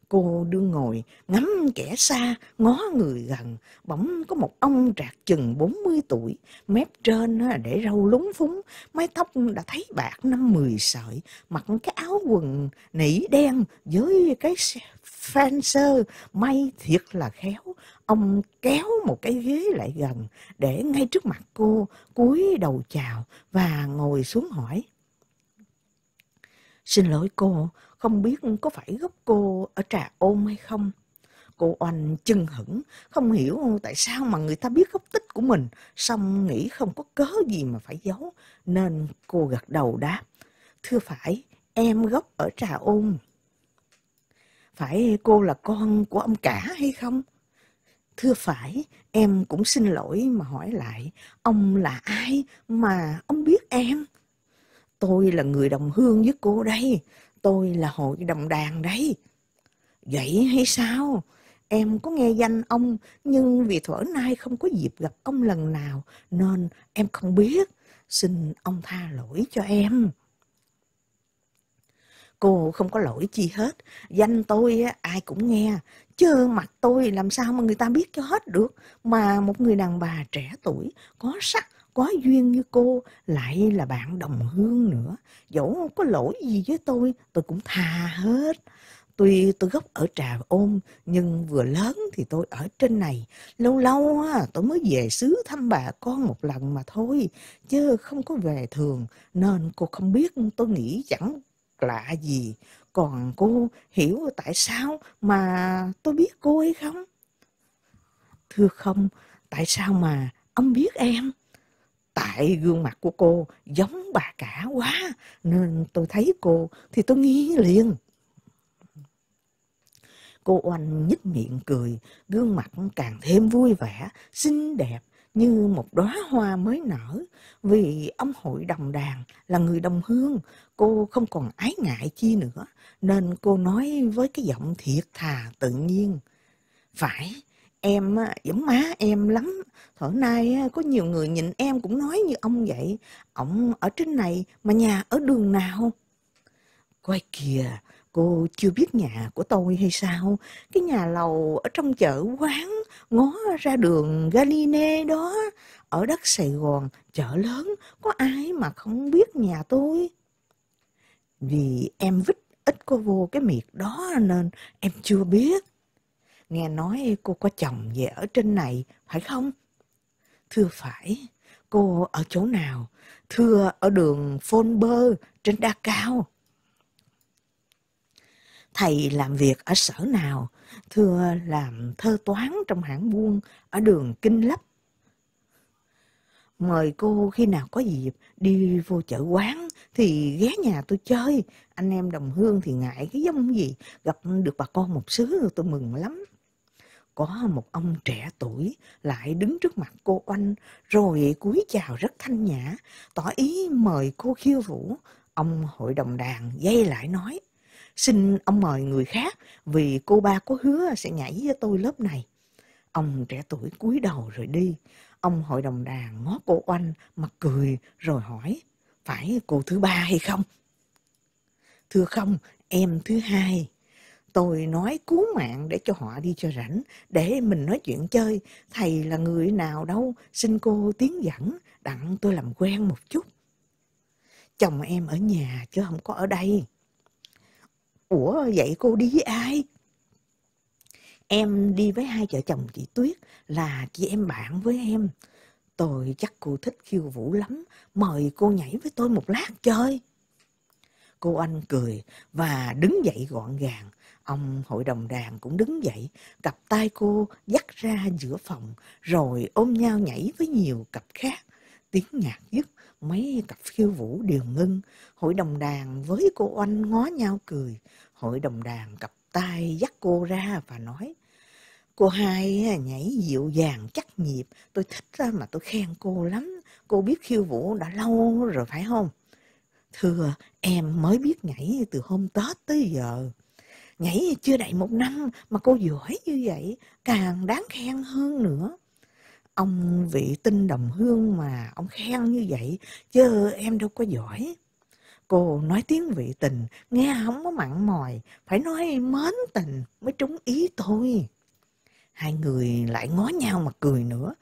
Cô đương ngồi ngắm kẻ xa, ngó người gần, bỗng có một ông trạc chừng 40 tuổi, mép trên để râu lúng phúng, mái tóc đã thấy bạc năm mười sợi, mặc cái áo quần nỉ đen với cái fencer may thiệt là khéo. Ông kéo một cái ghế lại gần để ngay trước mặt cô cúi đầu chào và ngồi xuống hỏi. Xin lỗi cô, không biết có phải gốc cô ở trà ôm hay không. Cô oanh chừng hững, không hiểu tại sao mà người ta biết gốc tích của mình, xong nghĩ không có cớ gì mà phải giấu, nên cô gật đầu đáp. Thưa phải, em gốc ở trà ôn. Phải cô là con của ông cả hay không? Thưa phải, em cũng xin lỗi mà hỏi lại, ông là ai mà ông biết em? Tôi là người đồng hương với cô đây, tôi là hội đồng đàn đấy. Vậy hay sao? Em có nghe danh ông, nhưng vì thuở nay không có dịp gặp ông lần nào, nên em không biết. Xin ông tha lỗi cho em. Cô không có lỗi chi hết, danh tôi ai cũng nghe, chứ mặt tôi làm sao mà người ta biết cho hết được. Mà một người đàn bà trẻ tuổi, có sắc, có duyên với cô lại là bạn đồng hương nữa dẫu có lỗi gì với tôi tôi cũng tha hết tuy tôi gốc ở trà ôn nhưng vừa lớn thì tôi ở trên này lâu lâu á tôi mới về xứ thăm bà con một lần mà thôi chứ không có về thường nên cô không biết tôi nghĩ chẳng lạ gì còn cô hiểu tại sao mà tôi biết cô ấy không thưa không tại sao mà ông biết em tại gương mặt của cô giống bà cả quá nên tôi thấy cô thì tôi nghi liền cô oanh nhích miệng cười gương mặt càng thêm vui vẻ xinh đẹp như một đóa hoa mới nở vì ông hội đồng đàn là người đồng hương cô không còn ái ngại chi nữa nên cô nói với cái giọng thiệt thà tự nhiên phải Em giống má em lắm. Thở nay có nhiều người nhìn em cũng nói như ông vậy. Ông ở trên này mà nhà ở đường nào? Coi kìa, cô chưa biết nhà của tôi hay sao? Cái nhà lầu ở trong chợ quán, ngó ra đường Galine đó. Ở đất Sài Gòn, chợ lớn, có ai mà không biết nhà tôi? Vì em vứt ít cô vô cái miệt đó nên em chưa biết nghe nói cô có chồng về ở trên này, phải không? Thưa phải, cô ở chỗ nào? Thưa ở đường Phôn Bơ trên Đa Cao. Thầy làm việc ở sở nào? Thưa làm thơ toán trong hãng buôn ở đường Kinh Lấp. Mời cô khi nào có dịp đi vô chợ quán thì ghé nhà tôi chơi. Anh em đồng hương thì ngại cái giống gì. Gặp được bà con một xứ tôi mừng lắm có một ông trẻ tuổi lại đứng trước mặt cô oanh rồi cúi chào rất thanh nhã tỏ ý mời cô khiêu vũ ông hội đồng đàn dây lại nói xin ông mời người khác vì cô ba có hứa sẽ nhảy với tôi lớp này ông trẻ tuổi cúi đầu rồi đi ông hội đồng đàn ngó cô oanh mặt cười rồi hỏi phải cô thứ ba hay không thưa không em thứ hai Tôi nói cứu mạng để cho họ đi cho rảnh, để mình nói chuyện chơi. Thầy là người nào đâu, xin cô tiến dẫn, đặng tôi làm quen một chút. Chồng em ở nhà chứ không có ở đây. Ủa vậy cô đi với ai? Em đi với hai vợ chồng chị Tuyết là chị em bạn với em. Tôi chắc cô thích khiêu vũ lắm, mời cô nhảy với tôi một lát chơi. Cô anh cười và đứng dậy gọn gàng, Ông hội đồng đàn cũng đứng dậy, cặp tay cô dắt ra giữa phòng, rồi ôm nhau nhảy với nhiều cặp khác. Tiếng nhạc dứt, mấy cặp khiêu vũ đều ngưng. Hội đồng đàn với cô anh ngó nhau cười. Hội đồng đàn cặp tay dắt cô ra và nói, Cô hai nhảy dịu dàng chắc nhịp, tôi thích mà tôi khen cô lắm. Cô biết khiêu vũ đã lâu rồi phải không? Thưa, em mới biết nhảy từ hôm Tết tới giờ nhảy chưa đầy một năm mà cô giỏi như vậy càng đáng khen hơn nữa ông vị tinh đồng hương mà ông khen như vậy chứ em đâu có giỏi cô nói tiếng vị tình nghe không có mặn mòi phải nói mến tình mới trúng ý thôi hai người lại ngó nhau mà cười nữa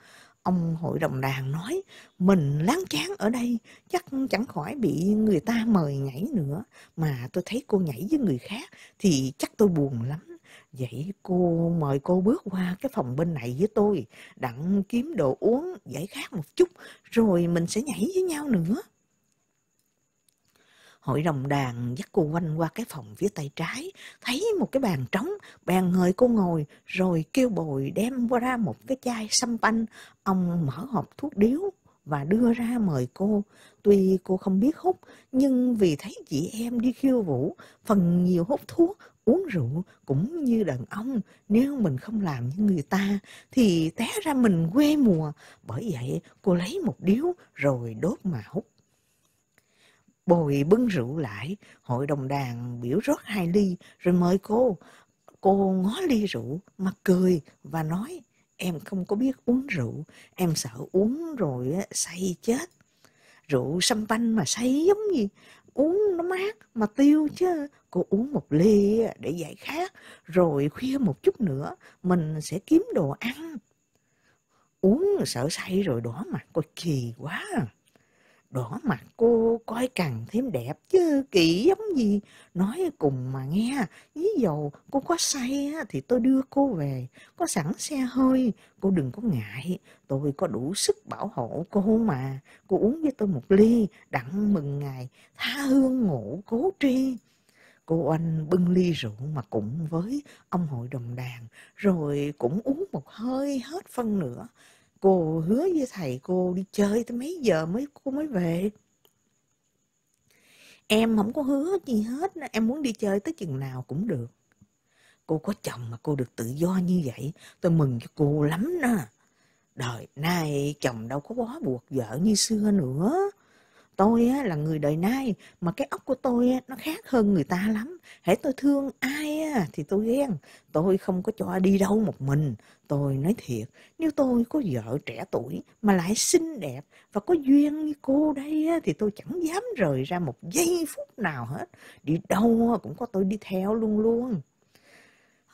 Ông hội đồng đàn nói, mình láng chán ở đây, chắc chẳng khỏi bị người ta mời nhảy nữa, mà tôi thấy cô nhảy với người khác thì chắc tôi buồn lắm. Vậy cô mời cô bước qua cái phòng bên này với tôi, đặng kiếm đồ uống giải khát một chút, rồi mình sẽ nhảy với nhau nữa. Hội đồng đàn dắt cô quanh qua cái phòng phía tay trái, thấy một cái bàn trống, bàn ngợi cô ngồi, rồi kêu bồi đem qua ra một cái chai xăm panh. Ông mở hộp thuốc điếu và đưa ra mời cô. Tuy cô không biết hút, nhưng vì thấy chị em đi khiêu vũ, phần nhiều hút thuốc, uống rượu cũng như đàn ông nếu mình không làm như người ta thì té ra mình quê mùa bởi vậy cô lấy một điếu rồi đốt mà hút bồi bưng rượu lại hội đồng đàn biểu rót hai ly rồi mời cô cô ngó ly rượu mà cười và nói em không có biết uống rượu em sợ uống rồi say chết rượu sâm panh mà say giống gì uống nó mát mà tiêu chứ cô uống một ly để giải khát rồi khuya một chút nữa mình sẽ kiếm đồ ăn uống sợ say rồi đỏ mặt cô kỳ quá à đỏ mặt cô coi càng thêm đẹp chứ kỳ giống gì nói cùng mà nghe ví dầu cô có say thì tôi đưa cô về có sẵn xe hơi cô đừng có ngại tôi có đủ sức bảo hộ cô mà cô uống với tôi một ly đặng mừng ngày tha hương ngộ cố tri cô anh bưng ly rượu mà cũng với ông hội đồng đàn rồi cũng uống một hơi hết phân nữa cô hứa với thầy cô đi chơi tới mấy giờ mới cô mới về em không có hứa gì hết em muốn đi chơi tới chừng nào cũng được cô có chồng mà cô được tự do như vậy tôi mừng cho cô lắm nè đời nay chồng đâu có bó buộc vợ như xưa nữa tôi á, là người đời nay mà cái óc của tôi á, nó khác hơn người ta lắm hễ tôi thương ai á, thì tôi ghen tôi không có cho đi đâu một mình tôi nói thiệt nếu tôi có vợ trẻ tuổi mà lại xinh đẹp và có duyên như cô đây á, thì tôi chẳng dám rời ra một giây phút nào hết đi đâu cũng có tôi đi theo luôn luôn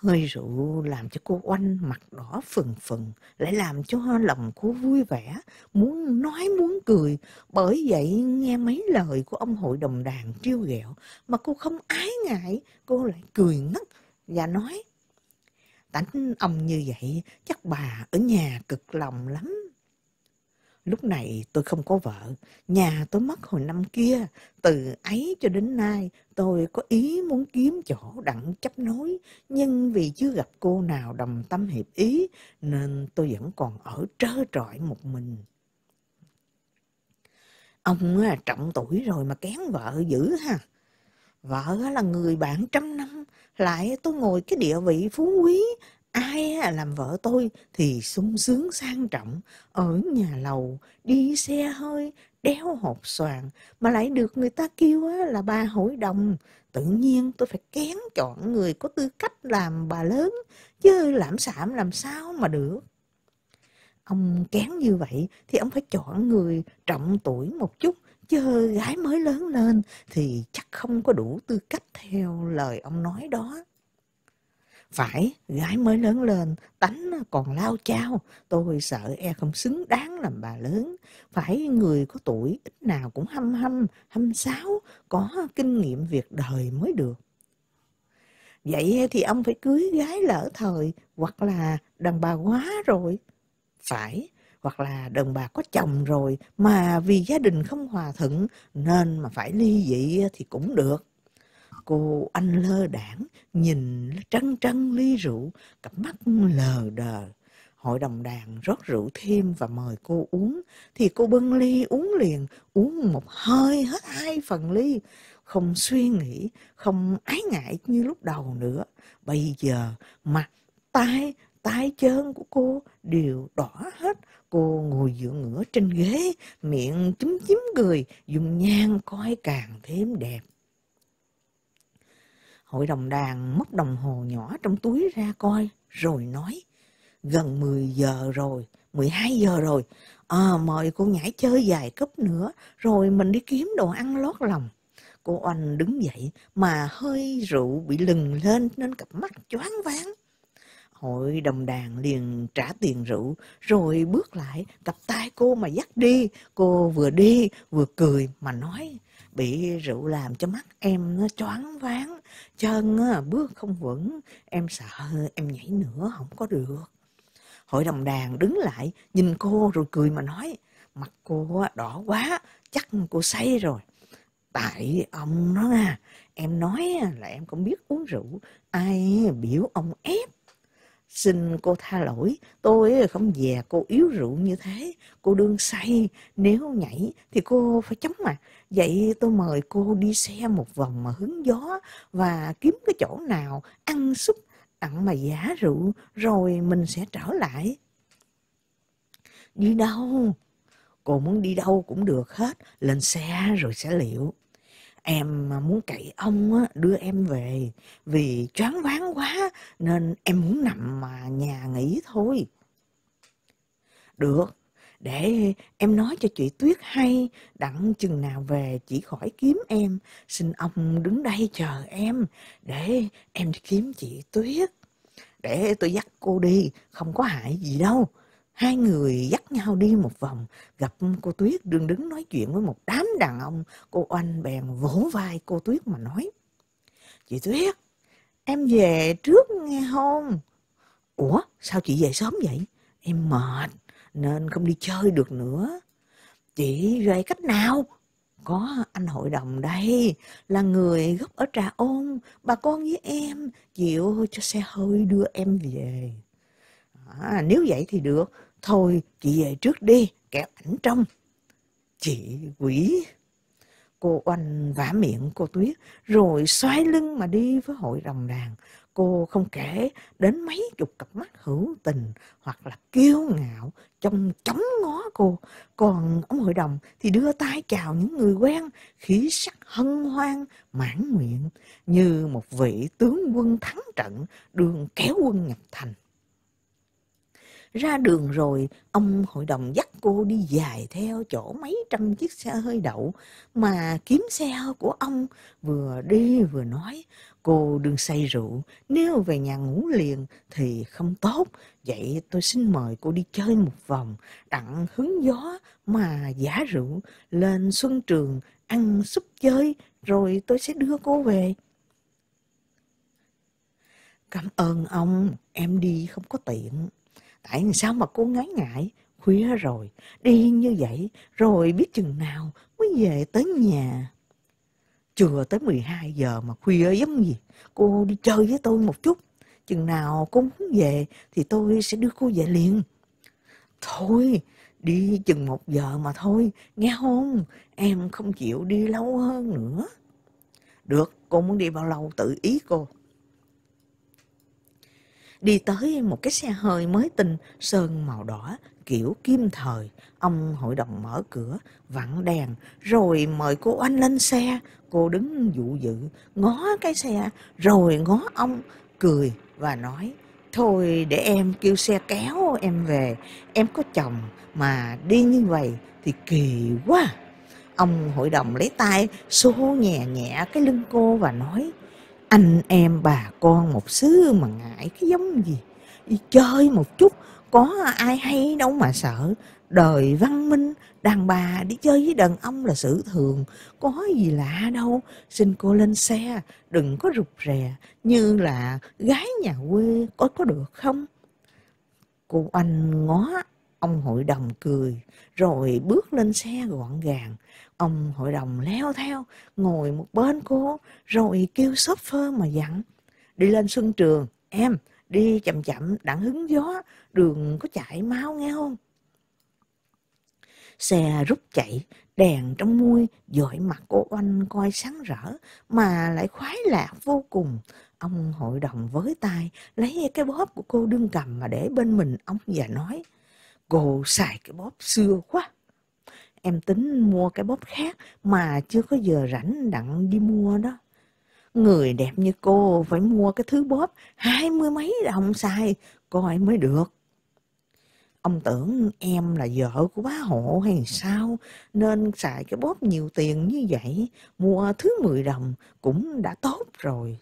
Hơi rượu làm cho cô oanh mặt đỏ phừng phừng, lại làm cho lòng cô vui vẻ, muốn nói muốn cười. Bởi vậy nghe mấy lời của ông hội đồng đàn trêu ghẹo mà cô không ái ngại, cô lại cười ngất và nói Tánh ông như vậy chắc bà ở nhà cực lòng lắm Lúc này tôi không có vợ, nhà tôi mất hồi năm kia, từ ấy cho đến nay tôi có ý muốn kiếm chỗ đặng chấp nối, nhưng vì chưa gặp cô nào đồng tâm hiệp ý nên tôi vẫn còn ở trơ trọi một mình. Ông trọng tuổi rồi mà kén vợ dữ ha. Vợ là người bạn trăm năm, lại tôi ngồi cái địa vị phú quý ai làm vợ tôi thì sung sướng sang trọng ở nhà lầu đi xe hơi đeo hộp xoàn mà lại được người ta kêu là bà hội đồng tự nhiên tôi phải kén chọn người có tư cách làm bà lớn chứ làm sạm làm sao mà được ông kén như vậy thì ông phải chọn người trọng tuổi một chút chứ gái mới lớn lên thì chắc không có đủ tư cách theo lời ông nói đó phải, gái mới lớn lên, tánh còn lao chao, tôi sợ e không xứng đáng làm bà lớn. Phải người có tuổi ít nào cũng hâm hâm, hâm sáo, có kinh nghiệm việc đời mới được. Vậy thì ông phải cưới gái lỡ thời, hoặc là đàn bà quá rồi. Phải, hoặc là đàn bà có chồng rồi, mà vì gia đình không hòa thuận nên mà phải ly dị thì cũng được. Cô anh lơ đảng, nhìn trăng trăng ly rượu, cặp mắt lờ đờ. Hội đồng đàn rót rượu thêm và mời cô uống, thì cô bưng ly uống liền, uống một hơi hết hai phần ly, không suy nghĩ, không ái ngại như lúc đầu nữa. Bây giờ mặt, tai tai chân của cô đều đỏ hết, cô ngồi dựa ngửa trên ghế, miệng chúm chím cười, dùng nhang coi càng thêm đẹp. Hội đồng đàn móc đồng hồ nhỏ trong túi ra coi, rồi nói, gần 10 giờ rồi, 12 giờ rồi, à, mời cô nhảy chơi vài cúp nữa, rồi mình đi kiếm đồ ăn lót lòng. Cô Oanh đứng dậy mà hơi rượu bị lừng lên nên cặp mắt choáng váng. Hội đồng đàn liền trả tiền rượu, rồi bước lại, cặp tay cô mà dắt đi. Cô vừa đi, vừa cười mà nói, bị rượu làm cho mắt em nó choáng váng chân bước không vững em sợ em nhảy nữa không có được hội đồng đàn đứng lại nhìn cô rồi cười mà nói mặt cô đỏ quá chắc cô say rồi tại ông nó à em nói là em không biết uống rượu ai biểu ông ép xin cô tha lỗi tôi không về cô yếu rượu như thế cô đương say nếu nhảy thì cô phải chấm mà vậy tôi mời cô đi xe một vòng mà hứng gió và kiếm cái chỗ nào ăn súp ăn mà giả rượu rồi mình sẽ trở lại đi đâu cô muốn đi đâu cũng được hết lên xe rồi sẽ liệu em muốn cậy ông đưa em về vì choáng váng quá nên em muốn nằm mà nhà nghỉ thôi được để em nói cho chị Tuyết hay, đặng chừng nào về chỉ khỏi kiếm em, xin ông đứng đây chờ em, để em đi kiếm chị Tuyết. Để tôi dắt cô đi, không có hại gì đâu. Hai người dắt nhau đi một vòng, gặp cô Tuyết đương đứng nói chuyện với một đám đàn ông. Cô Oanh bèn vỗ vai cô Tuyết mà nói, Chị Tuyết, em về trước nghe không? Ủa, sao chị về sớm vậy? Em mệt nên không đi chơi được nữa chị về cách nào có anh hội đồng đây là người gốc ở trà ôn bà con với em chịu cho xe hơi đưa em về à, nếu vậy thì được thôi chị về trước đi kẻo ảnh trong chị quỷ cô oanh vả miệng cô tuyết rồi xoay lưng mà đi với hội đồng đàn cô không kể đến mấy chục cặp mắt hữu tình hoặc là kiêu ngạo trông trống ngó cô còn ông hội đồng thì đưa tay chào những người quen khí sắc hân hoan mãn nguyện như một vị tướng quân thắng trận đường kéo quân nhập thành ra đường rồi, ông hội đồng dắt cô đi dài theo chỗ mấy trăm chiếc xe hơi đậu mà kiếm xe của ông vừa đi vừa nói cô đừng say rượu, nếu về nhà ngủ liền thì không tốt. Vậy tôi xin mời cô đi chơi một vòng, đặng hứng gió mà giả rượu, lên xuân trường, ăn súp chơi, rồi tôi sẽ đưa cô về. Cảm ơn ông, em đi không có tiện. Tại sao mà cô ngái ngại, khuya rồi, đi như vậy, rồi biết chừng nào mới về tới nhà. Chưa tới 12 giờ mà khuya giống gì, cô đi chơi với tôi một chút. Chừng nào cô muốn về thì tôi sẽ đưa cô về liền. Thôi, đi chừng một giờ mà thôi, nghe không? Em không chịu đi lâu hơn nữa. Được, cô muốn đi bao lâu tự ý cô đi tới một cái xe hơi mới tinh sơn màu đỏ kiểu kim thời ông hội đồng mở cửa vặn đèn rồi mời cô anh lên xe cô đứng dụ dự ngó cái xe rồi ngó ông cười và nói thôi để em kêu xe kéo em về em có chồng mà đi như vậy thì kỳ quá ông hội đồng lấy tay xô nhẹ nhẹ cái lưng cô và nói anh em bà con một xứ mà ngại cái giống gì đi chơi một chút có ai hay đâu mà sợ đời văn minh đàn bà đi chơi với đàn ông là sự thường có gì lạ đâu xin cô lên xe đừng có rụt rè như là gái nhà quê có có được không cô anh ngó ông hội đồng cười rồi bước lên xe gọn gàng Ông hội đồng leo theo, ngồi một bên cô, rồi kêu phơ mà dặn. Đi lên sân trường, em, đi chậm chậm, đặng hứng gió, đường có chạy mau nghe không? Xe rút chạy, đèn trong mui dội mặt cô oanh coi sáng rỡ mà lại khoái lạc vô cùng ông hội đồng với tay lấy cái bóp của cô đương cầm mà để bên mình ông và nói cô xài cái bóp xưa quá em tính mua cái bóp khác mà chưa có giờ rảnh đặng đi mua đó. Người đẹp như cô phải mua cái thứ bóp hai mươi mấy đồng xài, coi mới được. Ông tưởng em là vợ của bá hộ hay sao, nên xài cái bóp nhiều tiền như vậy, mua thứ mười đồng cũng đã tốt rồi.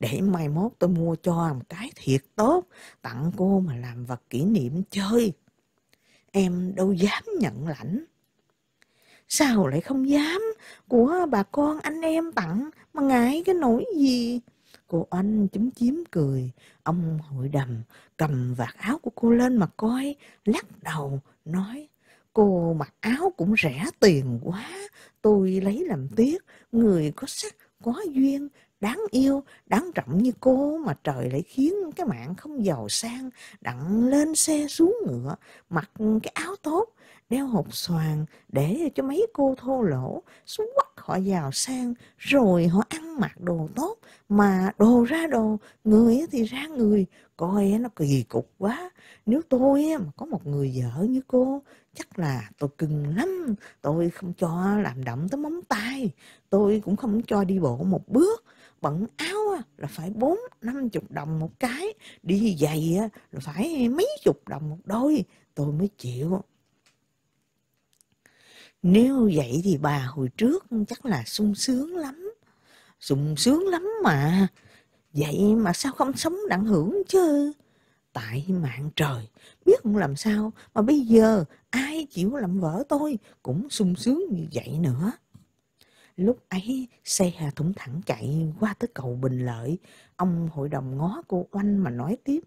Để mai mốt tôi mua cho một cái thiệt tốt, tặng cô mà làm vật kỷ niệm chơi. Em đâu dám nhận lãnh sao lại không dám của bà con anh em tặng mà ngại cái nỗi gì cô anh chấm chím cười ông hội đầm cầm vạt áo của cô lên mà coi lắc đầu nói cô mặc áo cũng rẻ tiền quá tôi lấy làm tiếc người có sắc có duyên đáng yêu, đáng trọng như cô mà trời lại khiến cái mạng không giàu sang, đặng lên xe xuống ngựa, mặc cái áo tốt, đeo hột xoàn để cho mấy cô thô lỗ xuống họ giàu sang rồi họ ăn mặc đồ tốt mà đồ ra đồ người thì ra người coi nó kỳ cục quá nếu tôi mà có một người vợ như cô chắc là tôi cưng lắm tôi không cho làm đậm tới móng tay tôi cũng không cho đi bộ một bước bận áo là phải bốn năm chục đồng một cái đi giày là phải mấy chục đồng một đôi tôi mới chịu nếu vậy thì bà hồi trước chắc là sung sướng lắm. Sung sướng lắm mà. Vậy mà sao không sống đặng hưởng chứ? Tại mạng trời, biết không làm sao mà bây giờ ai chịu làm vợ tôi cũng sung sướng như vậy nữa. Lúc ấy, xe Hà thủng thẳng chạy qua tới cầu Bình Lợi. Ông hội đồng ngó cô oanh mà nói tiếp.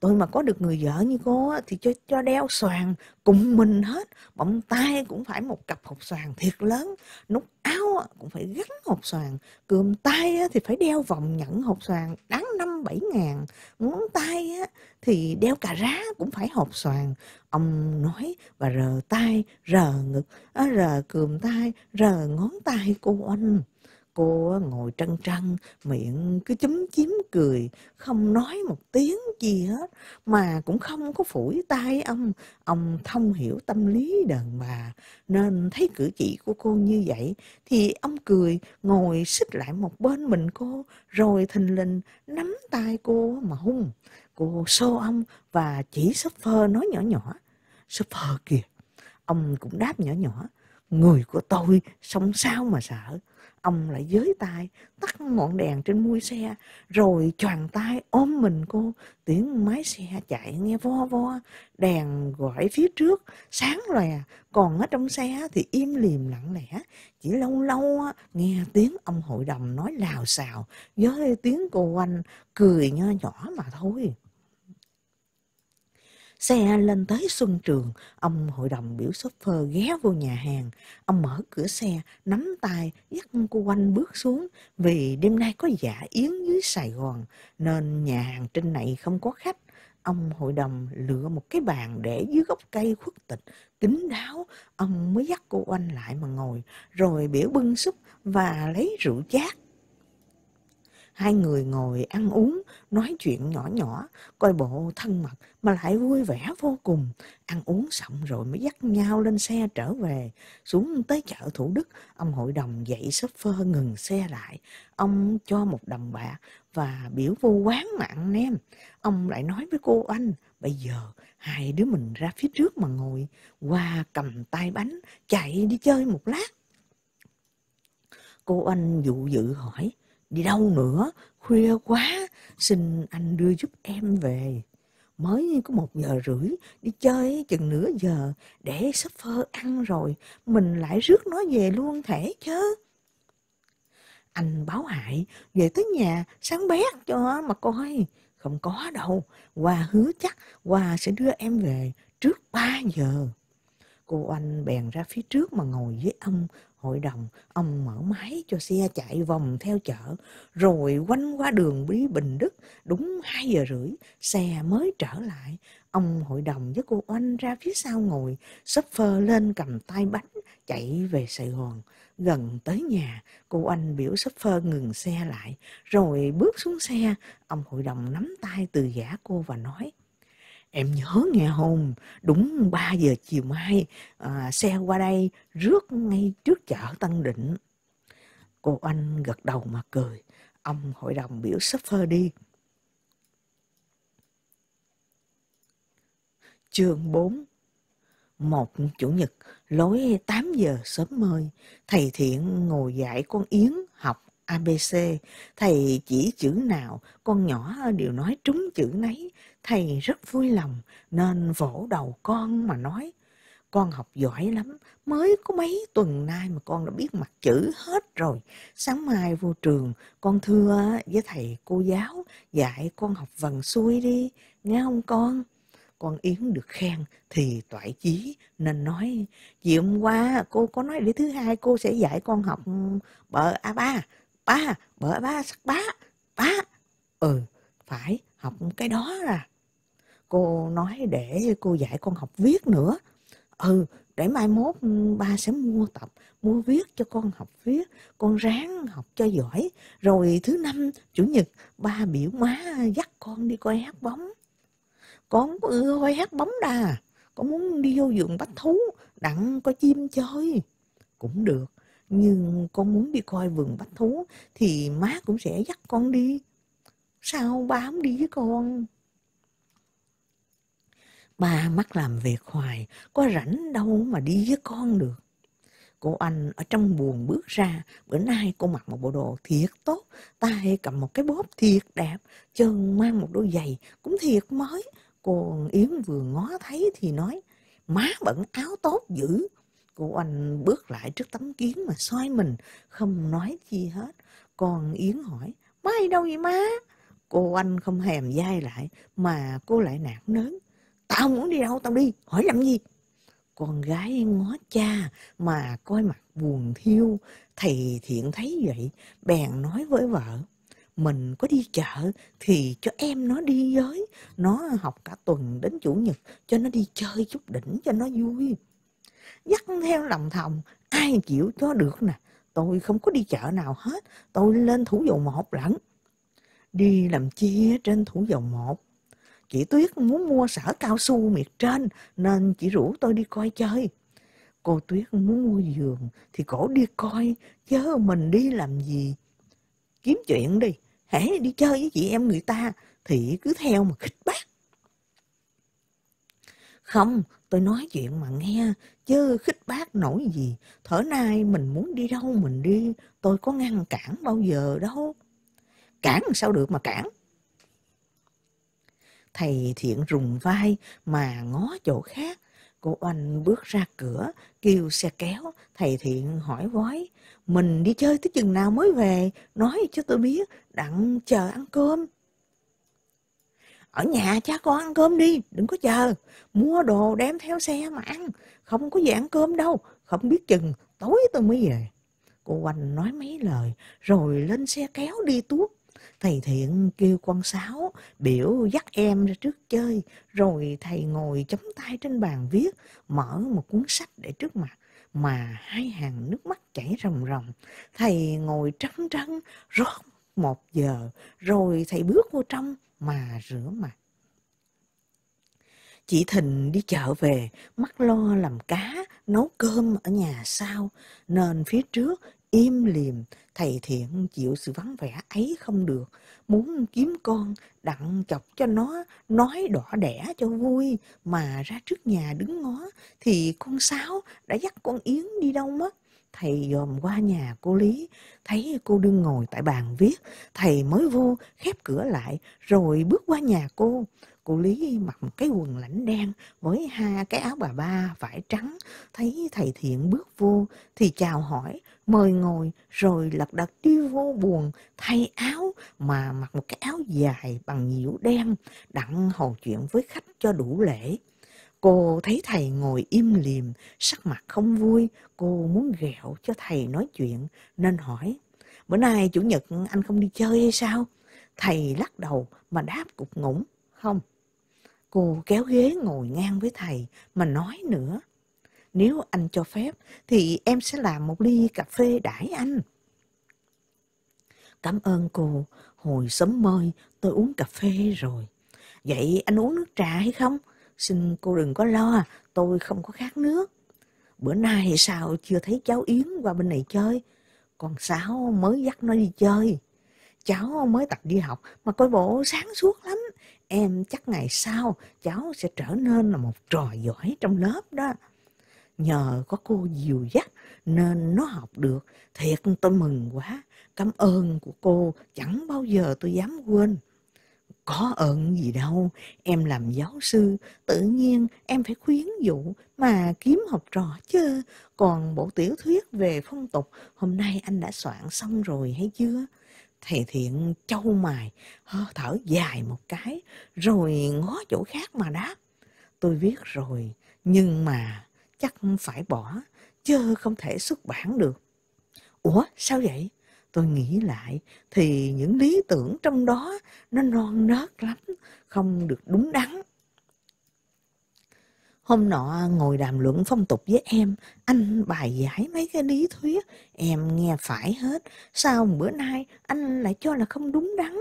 Tôi mà có được người vợ như cô thì cho cho đeo xoàng cùng mình hết. Bọng tay cũng phải một cặp hộp xoàng thiệt lớn. Nút áo cũng phải gắn hộp xoàng Cườm tay thì phải đeo vòng nhẫn hộp xoàng Đáng năm bảy ngàn ngón tay á, thì đeo cà rá cũng phải hộp xoàn ông nói và rờ tay rờ ngực rờ cườm tay rờ ngón tay của anh Cô ngồi trân trân, miệng cứ chấm chím cười, không nói một tiếng gì hết, mà cũng không có phủi tay ông. Ông thông hiểu tâm lý đàn bà, nên thấy cử chỉ của cô như vậy, thì ông cười, ngồi xích lại một bên mình cô, rồi thình lình nắm tay cô mà hung. Cô xô ông và chỉ shopper nói nhỏ nhỏ, shopper kìa. Ông cũng đáp nhỏ nhỏ, người của tôi sống sao mà sợ ông lại giới tay tắt ngọn đèn trên mui xe rồi choàng tay ôm mình cô tiếng máy xe chạy nghe vo vo đèn gọi phía trước sáng lòe còn ở trong xe thì im lìm lặng lẽ chỉ lâu lâu nghe tiếng ông hội đồng nói lào xào với tiếng cô anh cười nho nhỏ mà thôi Xe lên tới xuân trường, ông hội đồng biểu shopper ghé vô nhà hàng. Ông mở cửa xe, nắm tay, dắt cô quanh bước xuống. Vì đêm nay có giả yến dưới Sài Gòn, nên nhà hàng trên này không có khách. Ông hội đồng lựa một cái bàn để dưới gốc cây khuất tịch, kính đáo. Ông mới dắt cô oanh lại mà ngồi, rồi biểu bưng xúc và lấy rượu chát. Hai người ngồi ăn uống, nói chuyện nhỏ nhỏ, coi bộ thân mật mà lại vui vẻ vô cùng. Ăn uống xong rồi mới dắt nhau lên xe trở về. Xuống tới chợ Thủ Đức, ông hội đồng dậy dạy phơ ngừng xe lại. Ông cho một đồng bạc và biểu vô quán mà nem. Ông lại nói với cô anh, bây giờ hai đứa mình ra phía trước mà ngồi, qua cầm tay bánh, chạy đi chơi một lát. Cô anh dụ dự hỏi, đi đâu nữa khuya quá xin anh đưa giúp em về mới có một giờ rưỡi đi chơi chừng nửa giờ để sắp phơ ăn rồi mình lại rước nó về luôn thể chứ anh báo hại về tới nhà sáng bét cho mà coi không có đâu qua hứa chắc qua sẽ đưa em về trước ba giờ cô anh bèn ra phía trước mà ngồi với ông hội đồng ông mở máy cho xe chạy vòng theo chợ rồi quanh qua đường bí bình đức đúng hai giờ rưỡi xe mới trở lại ông hội đồng với cô oanh ra phía sau ngồi sắp phơ lên cầm tay bánh chạy về sài gòn gần tới nhà cô anh biểu sắp phơ ngừng xe lại rồi bước xuống xe ông hội đồng nắm tay từ giả cô và nói em nhớ nghe hôm đúng 3 giờ chiều mai à, xe qua đây rước ngay trước chợ Tân Định cô anh gật đầu mà cười ông hội đồng biểu shopper đi Trường 4 một chủ nhật lối 8 giờ sớm mơi thầy thiện ngồi dạy con yến học ABC, thầy chỉ chữ nào, con nhỏ đều nói trúng chữ nấy, Thầy rất vui lòng nên vỗ đầu con mà nói, con học giỏi lắm, mới có mấy tuần nay mà con đã biết mặt chữ hết rồi. Sáng mai vô trường, con thưa với thầy cô giáo, dạy con học vần xuôi đi, nghe không con? Con Yến được khen thì toại chí nên nói, chị hôm qua cô có nói để thứ hai cô sẽ dạy con học ừ, bờ a ba ba, bờ A3 sắc bá, ba Ừ, phải, học cái đó à cô nói để cô dạy con học viết nữa ừ để mai mốt ừ, ba sẽ mua tập mua viết cho con học viết con ráng học cho giỏi rồi thứ năm chủ nhật ba biểu má dắt con đi coi hát bóng con có ưa coi hát bóng đà con muốn đi vô vườn bách thú đặng có chim chơi cũng được nhưng con muốn đi coi vườn bách thú thì má cũng sẽ dắt con đi sao ba không đi với con Ba mắt làm việc hoài, có rảnh đâu mà đi với con được. Cô anh ở trong buồn bước ra, bữa nay cô mặc một bộ đồ thiệt tốt, tay cầm một cái bóp thiệt đẹp, chân mang một đôi giày cũng thiệt mới. Cô Yến vừa ngó thấy thì nói, má vẫn áo tốt dữ. Cô anh bước lại trước tấm kiến mà xoay mình, không nói chi hết. Còn Yến hỏi, má đi đâu vậy má? Cô anh không hèm dai lại mà cô lại nản nớn. Tao muốn đi đâu, tao đi, hỏi làm gì? Con gái ngó cha mà coi mặt buồn thiêu, thầy thiện thấy vậy, bèn nói với vợ. Mình có đi chợ thì cho em nó đi với, nó học cả tuần đến chủ nhật, cho nó đi chơi chút đỉnh cho nó vui. Dắt theo lòng thòng, ai chịu cho được nè, tôi không có đi chợ nào hết, tôi lên thủ dầu một lẫn. Đi làm chia trên thủ dầu một, Chị Tuyết muốn mua sở cao su miệt trên nên chị rủ tôi đi coi chơi. Cô Tuyết muốn mua giường thì cổ đi coi chứ mình đi làm gì. Kiếm chuyện đi, hãy đi chơi với chị em người ta thì cứ theo mà khích bác. Không, tôi nói chuyện mà nghe, chứ khích bác nổi gì. Thở nay mình muốn đi đâu mình đi, tôi có ngăn cản bao giờ đâu. Cản sao được mà cản, Thầy thiện rùng vai mà ngó chỗ khác. Cô Oanh bước ra cửa, kêu xe kéo, thầy thiện hỏi vói. Mình đi chơi tới chừng nào mới về, nói cho tôi biết, đặng chờ ăn cơm. Ở nhà cha con ăn cơm đi, đừng có chờ. Mua đồ đem theo xe mà ăn, không có gì ăn cơm đâu, không biết chừng, tối tôi mới về. Cô Oanh nói mấy lời, rồi lên xe kéo đi tuốt thầy thiện kêu con sáu biểu dắt em ra trước chơi rồi thầy ngồi chống tay trên bàn viết mở một cuốn sách để trước mặt mà hai hàng nước mắt chảy ròng ròng thầy ngồi trắng trắng rót một giờ rồi thầy bước vô trong mà rửa mặt Chị Thình đi chợ về, mắt lo làm cá, nấu cơm ở nhà sau, nên phía trước im liềm, thầy thiện chịu sự vắng vẻ ấy không được, muốn kiếm con, đặng chọc cho nó, nói đỏ đẻ cho vui, mà ra trước nhà đứng ngó, thì con sáo đã dắt con yến đi đâu mất thầy dòm ờ, qua nhà cô lý thấy cô đương ngồi tại bàn viết thầy mới vô khép cửa lại rồi bước qua nhà cô cô lý mặc một cái quần lãnh đen với hai cái áo bà ba vải trắng thấy thầy thiện bước vô thì chào hỏi mời ngồi rồi lật đật đi vô buồn thay áo mà mặc một cái áo dài bằng nhiễu đen đặng hầu chuyện với khách cho đủ lễ Cô thấy thầy ngồi im lìm sắc mặt không vui, cô muốn ghẹo cho thầy nói chuyện, nên hỏi, bữa nay chủ nhật anh không đi chơi hay sao? Thầy lắc đầu mà đáp cục ngủng, không. Cô kéo ghế ngồi ngang với thầy mà nói nữa, nếu anh cho phép thì em sẽ làm một ly cà phê đãi anh. Cảm ơn cô, hồi sớm mơi tôi uống cà phê rồi. Vậy anh uống nước trà hay không? Xin cô đừng có lo, tôi không có khát nước. Bữa nay sao chưa thấy cháu Yến qua bên này chơi? Còn Sáu mới dắt nó đi chơi. Cháu mới tập đi học mà coi bộ sáng suốt lắm. Em chắc ngày sau cháu sẽ trở nên là một trò giỏi trong lớp đó. Nhờ có cô dìu dắt nên nó học được. Thiệt tôi mừng quá. Cảm ơn của cô chẳng bao giờ tôi dám quên. Có ơn gì đâu, em làm giáo sư, tự nhiên em phải khuyến dụ mà kiếm học trò chứ. Còn bộ tiểu thuyết về phong tục, hôm nay anh đã soạn xong rồi hay chưa? Thầy thiện châu mày, thở dài một cái, rồi ngó chỗ khác mà đáp. Tôi viết rồi, nhưng mà chắc phải bỏ, chứ không thể xuất bản được. Ủa, sao vậy? tôi nghĩ lại thì những lý tưởng trong đó nó non nớt lắm không được đúng đắn Hôm nọ ngồi đàm luận phong tục với em, anh bài giải mấy cái lý thuyết, em nghe phải hết. Sao bữa nay anh lại cho là không đúng đắn?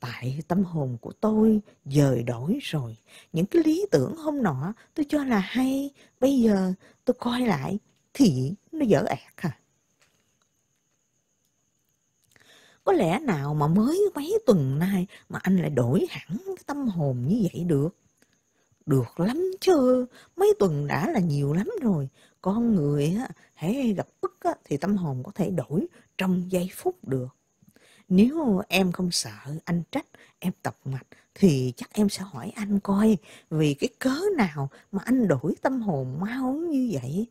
Tại tâm hồn của tôi dời đổi rồi. Những cái lý tưởng hôm nọ tôi cho là hay, bây giờ tôi coi lại thì nó dở ẹt à. Có lẽ nào mà mới mấy tuần nay mà anh lại đổi hẳn cái tâm hồn như vậy được? Được lắm chứ, mấy tuần đã là nhiều lắm rồi. Con người á, hãy gặp ức á, thì tâm hồn có thể đổi trong giây phút được. Nếu em không sợ anh trách, em tập mạch thì chắc em sẽ hỏi anh coi vì cái cớ nào mà anh đổi tâm hồn mau như vậy.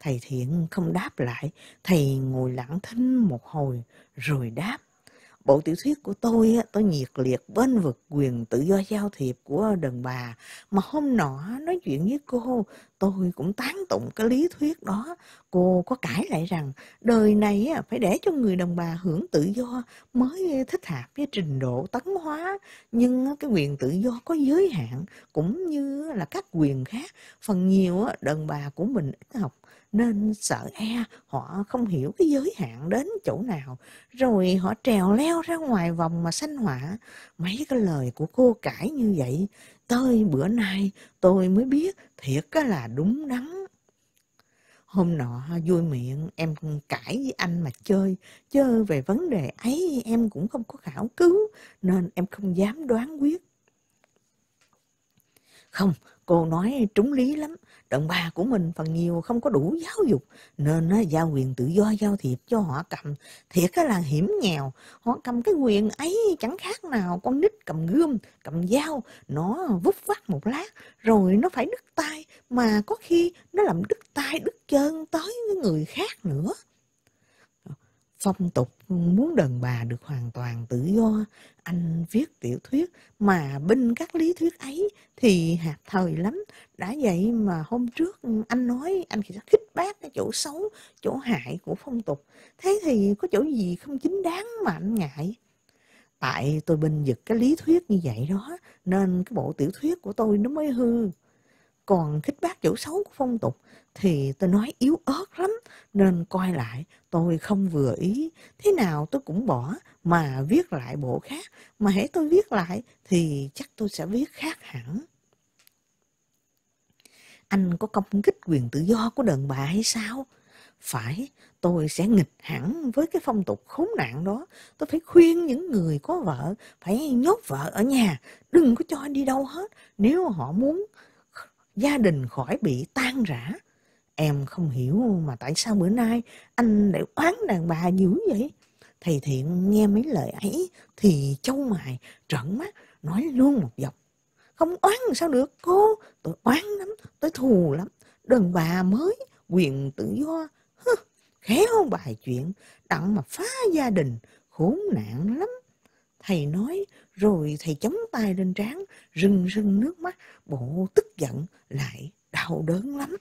Thầy thiện không đáp lại, thầy ngồi lặng thinh một hồi rồi đáp bộ tiểu thuyết của tôi tôi nhiệt liệt bên vực quyền tự do giao thiệp của đàn bà mà hôm nọ nói chuyện với cô tôi cũng tán tụng cái lý thuyết đó cô có cãi lại rằng đời này phải để cho người đàn bà hưởng tự do mới thích hợp với trình độ tấn hóa nhưng cái quyền tự do có giới hạn cũng như là các quyền khác phần nhiều đàn bà của mình ít học nên sợ e họ không hiểu cái giới hạn đến chỗ nào rồi họ trèo leo ra ngoài vòng mà sanh họa mấy cái lời của cô cãi như vậy tới bữa nay tôi mới biết thiệt là đúng đắn Hôm nọ vui miệng em cãi với anh mà chơi, chơi về vấn đề ấy em cũng không có khảo cứu nên em không dám đoán quyết. Không, cô nói trúng lý lắm, Đàn bà của mình phần nhiều không có đủ giáo dục nên nó giao quyền tự do giao thiệp cho họ cầm. Thiệt là hiểm nghèo, họ cầm cái quyền ấy chẳng khác nào con nít cầm gươm, cầm dao, nó vút vắt một lát rồi nó phải đứt tay mà có khi nó làm đứt tay đứt chân tới người khác nữa phong tục ừ, muốn đàn bà được hoàn toàn tự do anh viết tiểu thuyết mà bên các lý thuyết ấy thì hạt thời lắm đã vậy mà hôm trước ừ, anh nói anh chỉ khích bác cái chỗ xấu chỗ hại của phong tục thế thì có chỗ gì không chính đáng mà anh ngại tại tôi binh vực cái lý thuyết như vậy đó nên cái bộ tiểu thuyết của tôi nó mới hư còn khích bác chỗ xấu của phong tục thì tôi nói yếu ớt lắm nên coi lại tôi không vừa ý thế nào tôi cũng bỏ mà viết lại bộ khác mà hãy tôi viết lại thì chắc tôi sẽ viết khác hẳn anh có công kích quyền tự do của đàn bà hay sao phải tôi sẽ nghịch hẳn với cái phong tục khốn nạn đó tôi phải khuyên những người có vợ phải nhốt vợ ở nhà đừng có cho đi đâu hết nếu họ muốn gia đình khỏi bị tan rã Em không hiểu mà tại sao bữa nay anh lại oán đàn bà dữ vậy? Thầy thiện nghe mấy lời ấy thì châu mài trợn mắt nói luôn một dọc. Không oán sao được cô, tôi oán lắm, tôi thù lắm. Đàn bà mới, quyền tự do, hứ, khéo bài chuyện, đặng mà phá gia đình, khốn nạn lắm. Thầy nói rồi thầy chống tay lên trán, rưng rưng nước mắt, bộ tức giận lại đau đớn lắm.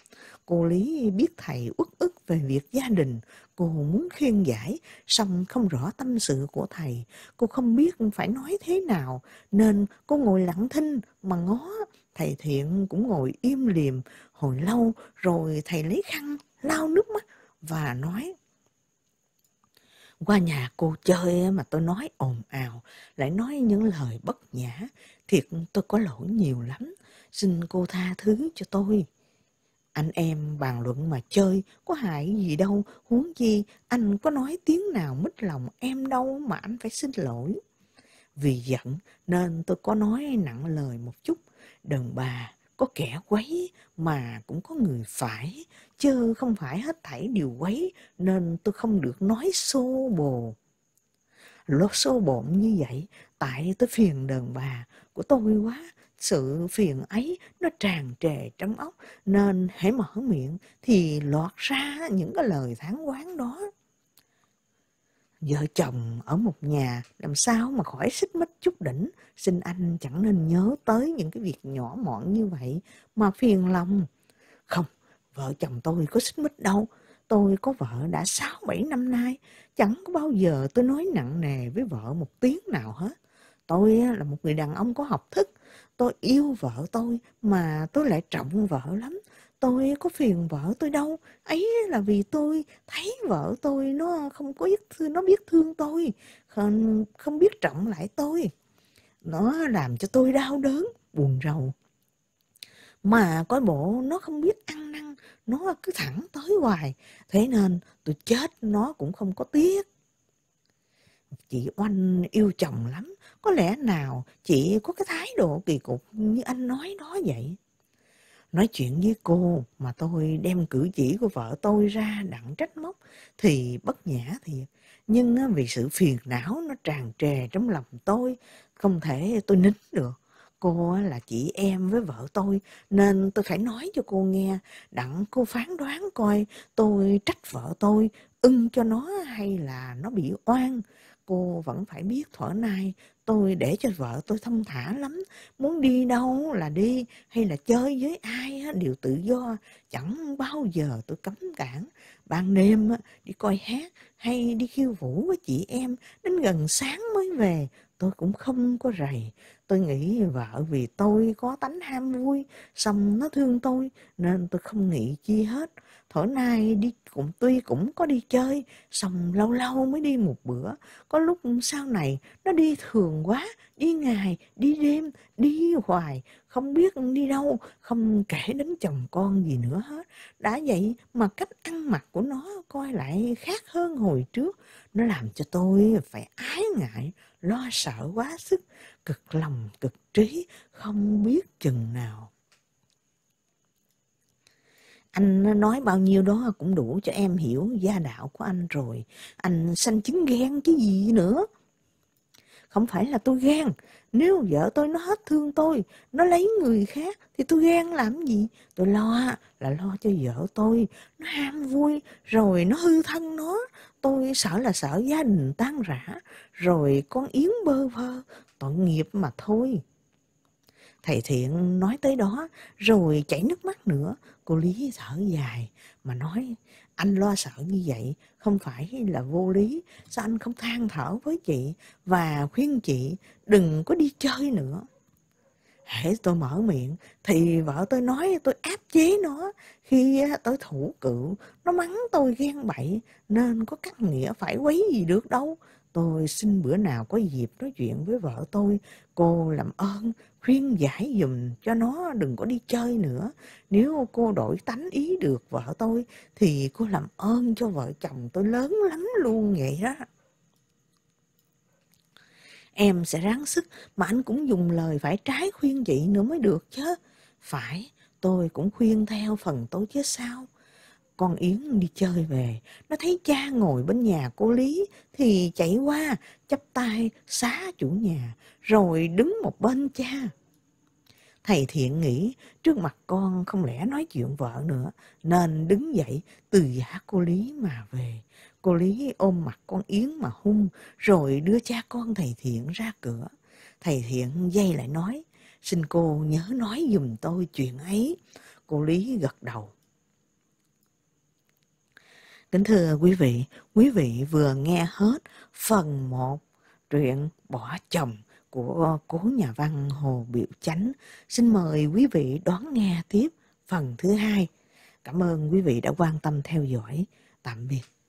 Cô Lý biết thầy uất ức về việc gia đình, cô muốn khuyên giải, song không rõ tâm sự của thầy. Cô không biết phải nói thế nào, nên cô ngồi lặng thinh mà ngó. Thầy Thiện cũng ngồi im liềm hồi lâu rồi thầy lấy khăn lau nước mắt và nói qua nhà cô chơi mà tôi nói ồn ào, lại nói những lời bất nhã, thiệt tôi có lỗi nhiều lắm xin cô tha thứ cho tôi. Anh em bàn luận mà chơi, có hại gì đâu, huống chi anh có nói tiếng nào mất lòng em đâu mà anh phải xin lỗi. Vì giận nên tôi có nói nặng lời một chút, Đừng bà có kẻ quấy mà cũng có người phải, chứ không phải hết thảy điều quấy nên tôi không được nói xô bồ. Lốt xô bộn như vậy Tại tôi phiền đàn bà của tôi quá, sự phiền ấy nó tràn trề trong óc nên hãy mở miệng thì lọt ra những cái lời tháng quán đó. Vợ chồng ở một nhà làm sao mà khỏi xích mích chút đỉnh, xin anh chẳng nên nhớ tới những cái việc nhỏ mọn như vậy mà phiền lòng. Không, vợ chồng tôi có xích mích đâu, tôi có vợ đã sáu bảy năm nay, chẳng có bao giờ tôi nói nặng nề với vợ một tiếng nào hết tôi là một người đàn ông có học thức tôi yêu vợ tôi mà tôi lại trọng vợ lắm tôi có phiền vợ tôi đâu ấy là vì tôi thấy vợ tôi nó không có biết thương nó biết thương tôi không không biết trọng lại tôi nó làm cho tôi đau đớn buồn rầu mà coi bộ nó không biết ăn năn nó cứ thẳng tới hoài thế nên tôi chết nó cũng không có tiếc chị Oanh yêu chồng lắm, có lẽ nào chị có cái thái độ kỳ cục như anh nói đó vậy? Nói chuyện với cô mà tôi đem cử chỉ của vợ tôi ra đặng trách móc thì bất nhã thiệt. Nhưng vì sự phiền não nó tràn trề trong lòng tôi, không thể tôi nín được. Cô là chị em với vợ tôi nên tôi phải nói cho cô nghe đặng cô phán đoán coi tôi trách vợ tôi ưng cho nó hay là nó bị oan cô vẫn phải biết thuở nay tôi để cho vợ tôi thông thả lắm muốn đi đâu là đi hay là chơi với ai đều tự do chẳng bao giờ tôi cấm cản ban đêm đi coi hát hay đi khiêu vũ với chị em đến gần sáng mới về tôi cũng không có rầy tôi nghĩ vợ vì tôi có tánh ham vui xong nó thương tôi nên tôi không nghĩ chi hết thổi nay đi cũng tuy cũng có đi chơi xong lâu lâu mới đi một bữa có lúc sau này nó đi thường quá đi ngày đi đêm đi hoài không biết đi đâu không kể đến chồng con gì nữa hết đã vậy mà cách ăn mặc của nó coi lại khác hơn hồi trước nó làm cho tôi phải ái ngại lo sợ quá sức cực lòng cực trí không biết chừng nào anh nói bao nhiêu đó cũng đủ cho em hiểu gia đạo của anh rồi anh sanh chứng ghen chứ gì nữa không phải là tôi ghen nếu vợ tôi nó hết thương tôi, nó lấy người khác, thì tôi ghen làm gì? Tôi lo là lo cho vợ tôi, nó ham vui, rồi nó hư thân nó. Tôi sợ là sợ gia đình tan rã, rồi con yến bơ vơ, tội nghiệp mà thôi. Thầy Thiện nói tới đó, rồi chảy nước mắt nữa. Cô Lý thở dài mà nói, anh lo sợ như vậy không phải là vô lý sao anh không than thở với chị và khuyên chị đừng có đi chơi nữa hễ tôi mở miệng thì vợ tôi nói tôi áp chế nó khi tới thủ cựu nó mắng tôi ghen bậy nên có cắt nghĩa phải quấy gì được đâu tôi xin bữa nào có dịp nói chuyện với vợ tôi cô làm ơn khuyên giải dùm cho nó đừng có đi chơi nữa nếu cô đổi tánh ý được vợ tôi thì cô làm ơn cho vợ chồng tôi lớn lắm luôn vậy đó em sẽ ráng sức mà anh cũng dùng lời phải trái khuyên chị nữa mới được chứ phải tôi cũng khuyên theo phần tôi chứ sao con Yến đi chơi về, nó thấy cha ngồi bên nhà cô Lý thì chạy qua chắp tay xá chủ nhà rồi đứng một bên cha. Thầy thiện nghĩ trước mặt con không lẽ nói chuyện vợ nữa nên đứng dậy từ giả cô Lý mà về. Cô Lý ôm mặt con Yến mà hung rồi đưa cha con thầy thiện ra cửa. Thầy thiện dây lại nói, xin cô nhớ nói dùm tôi chuyện ấy. Cô Lý gật đầu, Kính thưa quý vị, quý vị vừa nghe hết phần 1 truyện Bỏ chồng của cố nhà văn Hồ Biểu Chánh. Xin mời quý vị đón nghe tiếp phần thứ hai. Cảm ơn quý vị đã quan tâm theo dõi. Tạm biệt.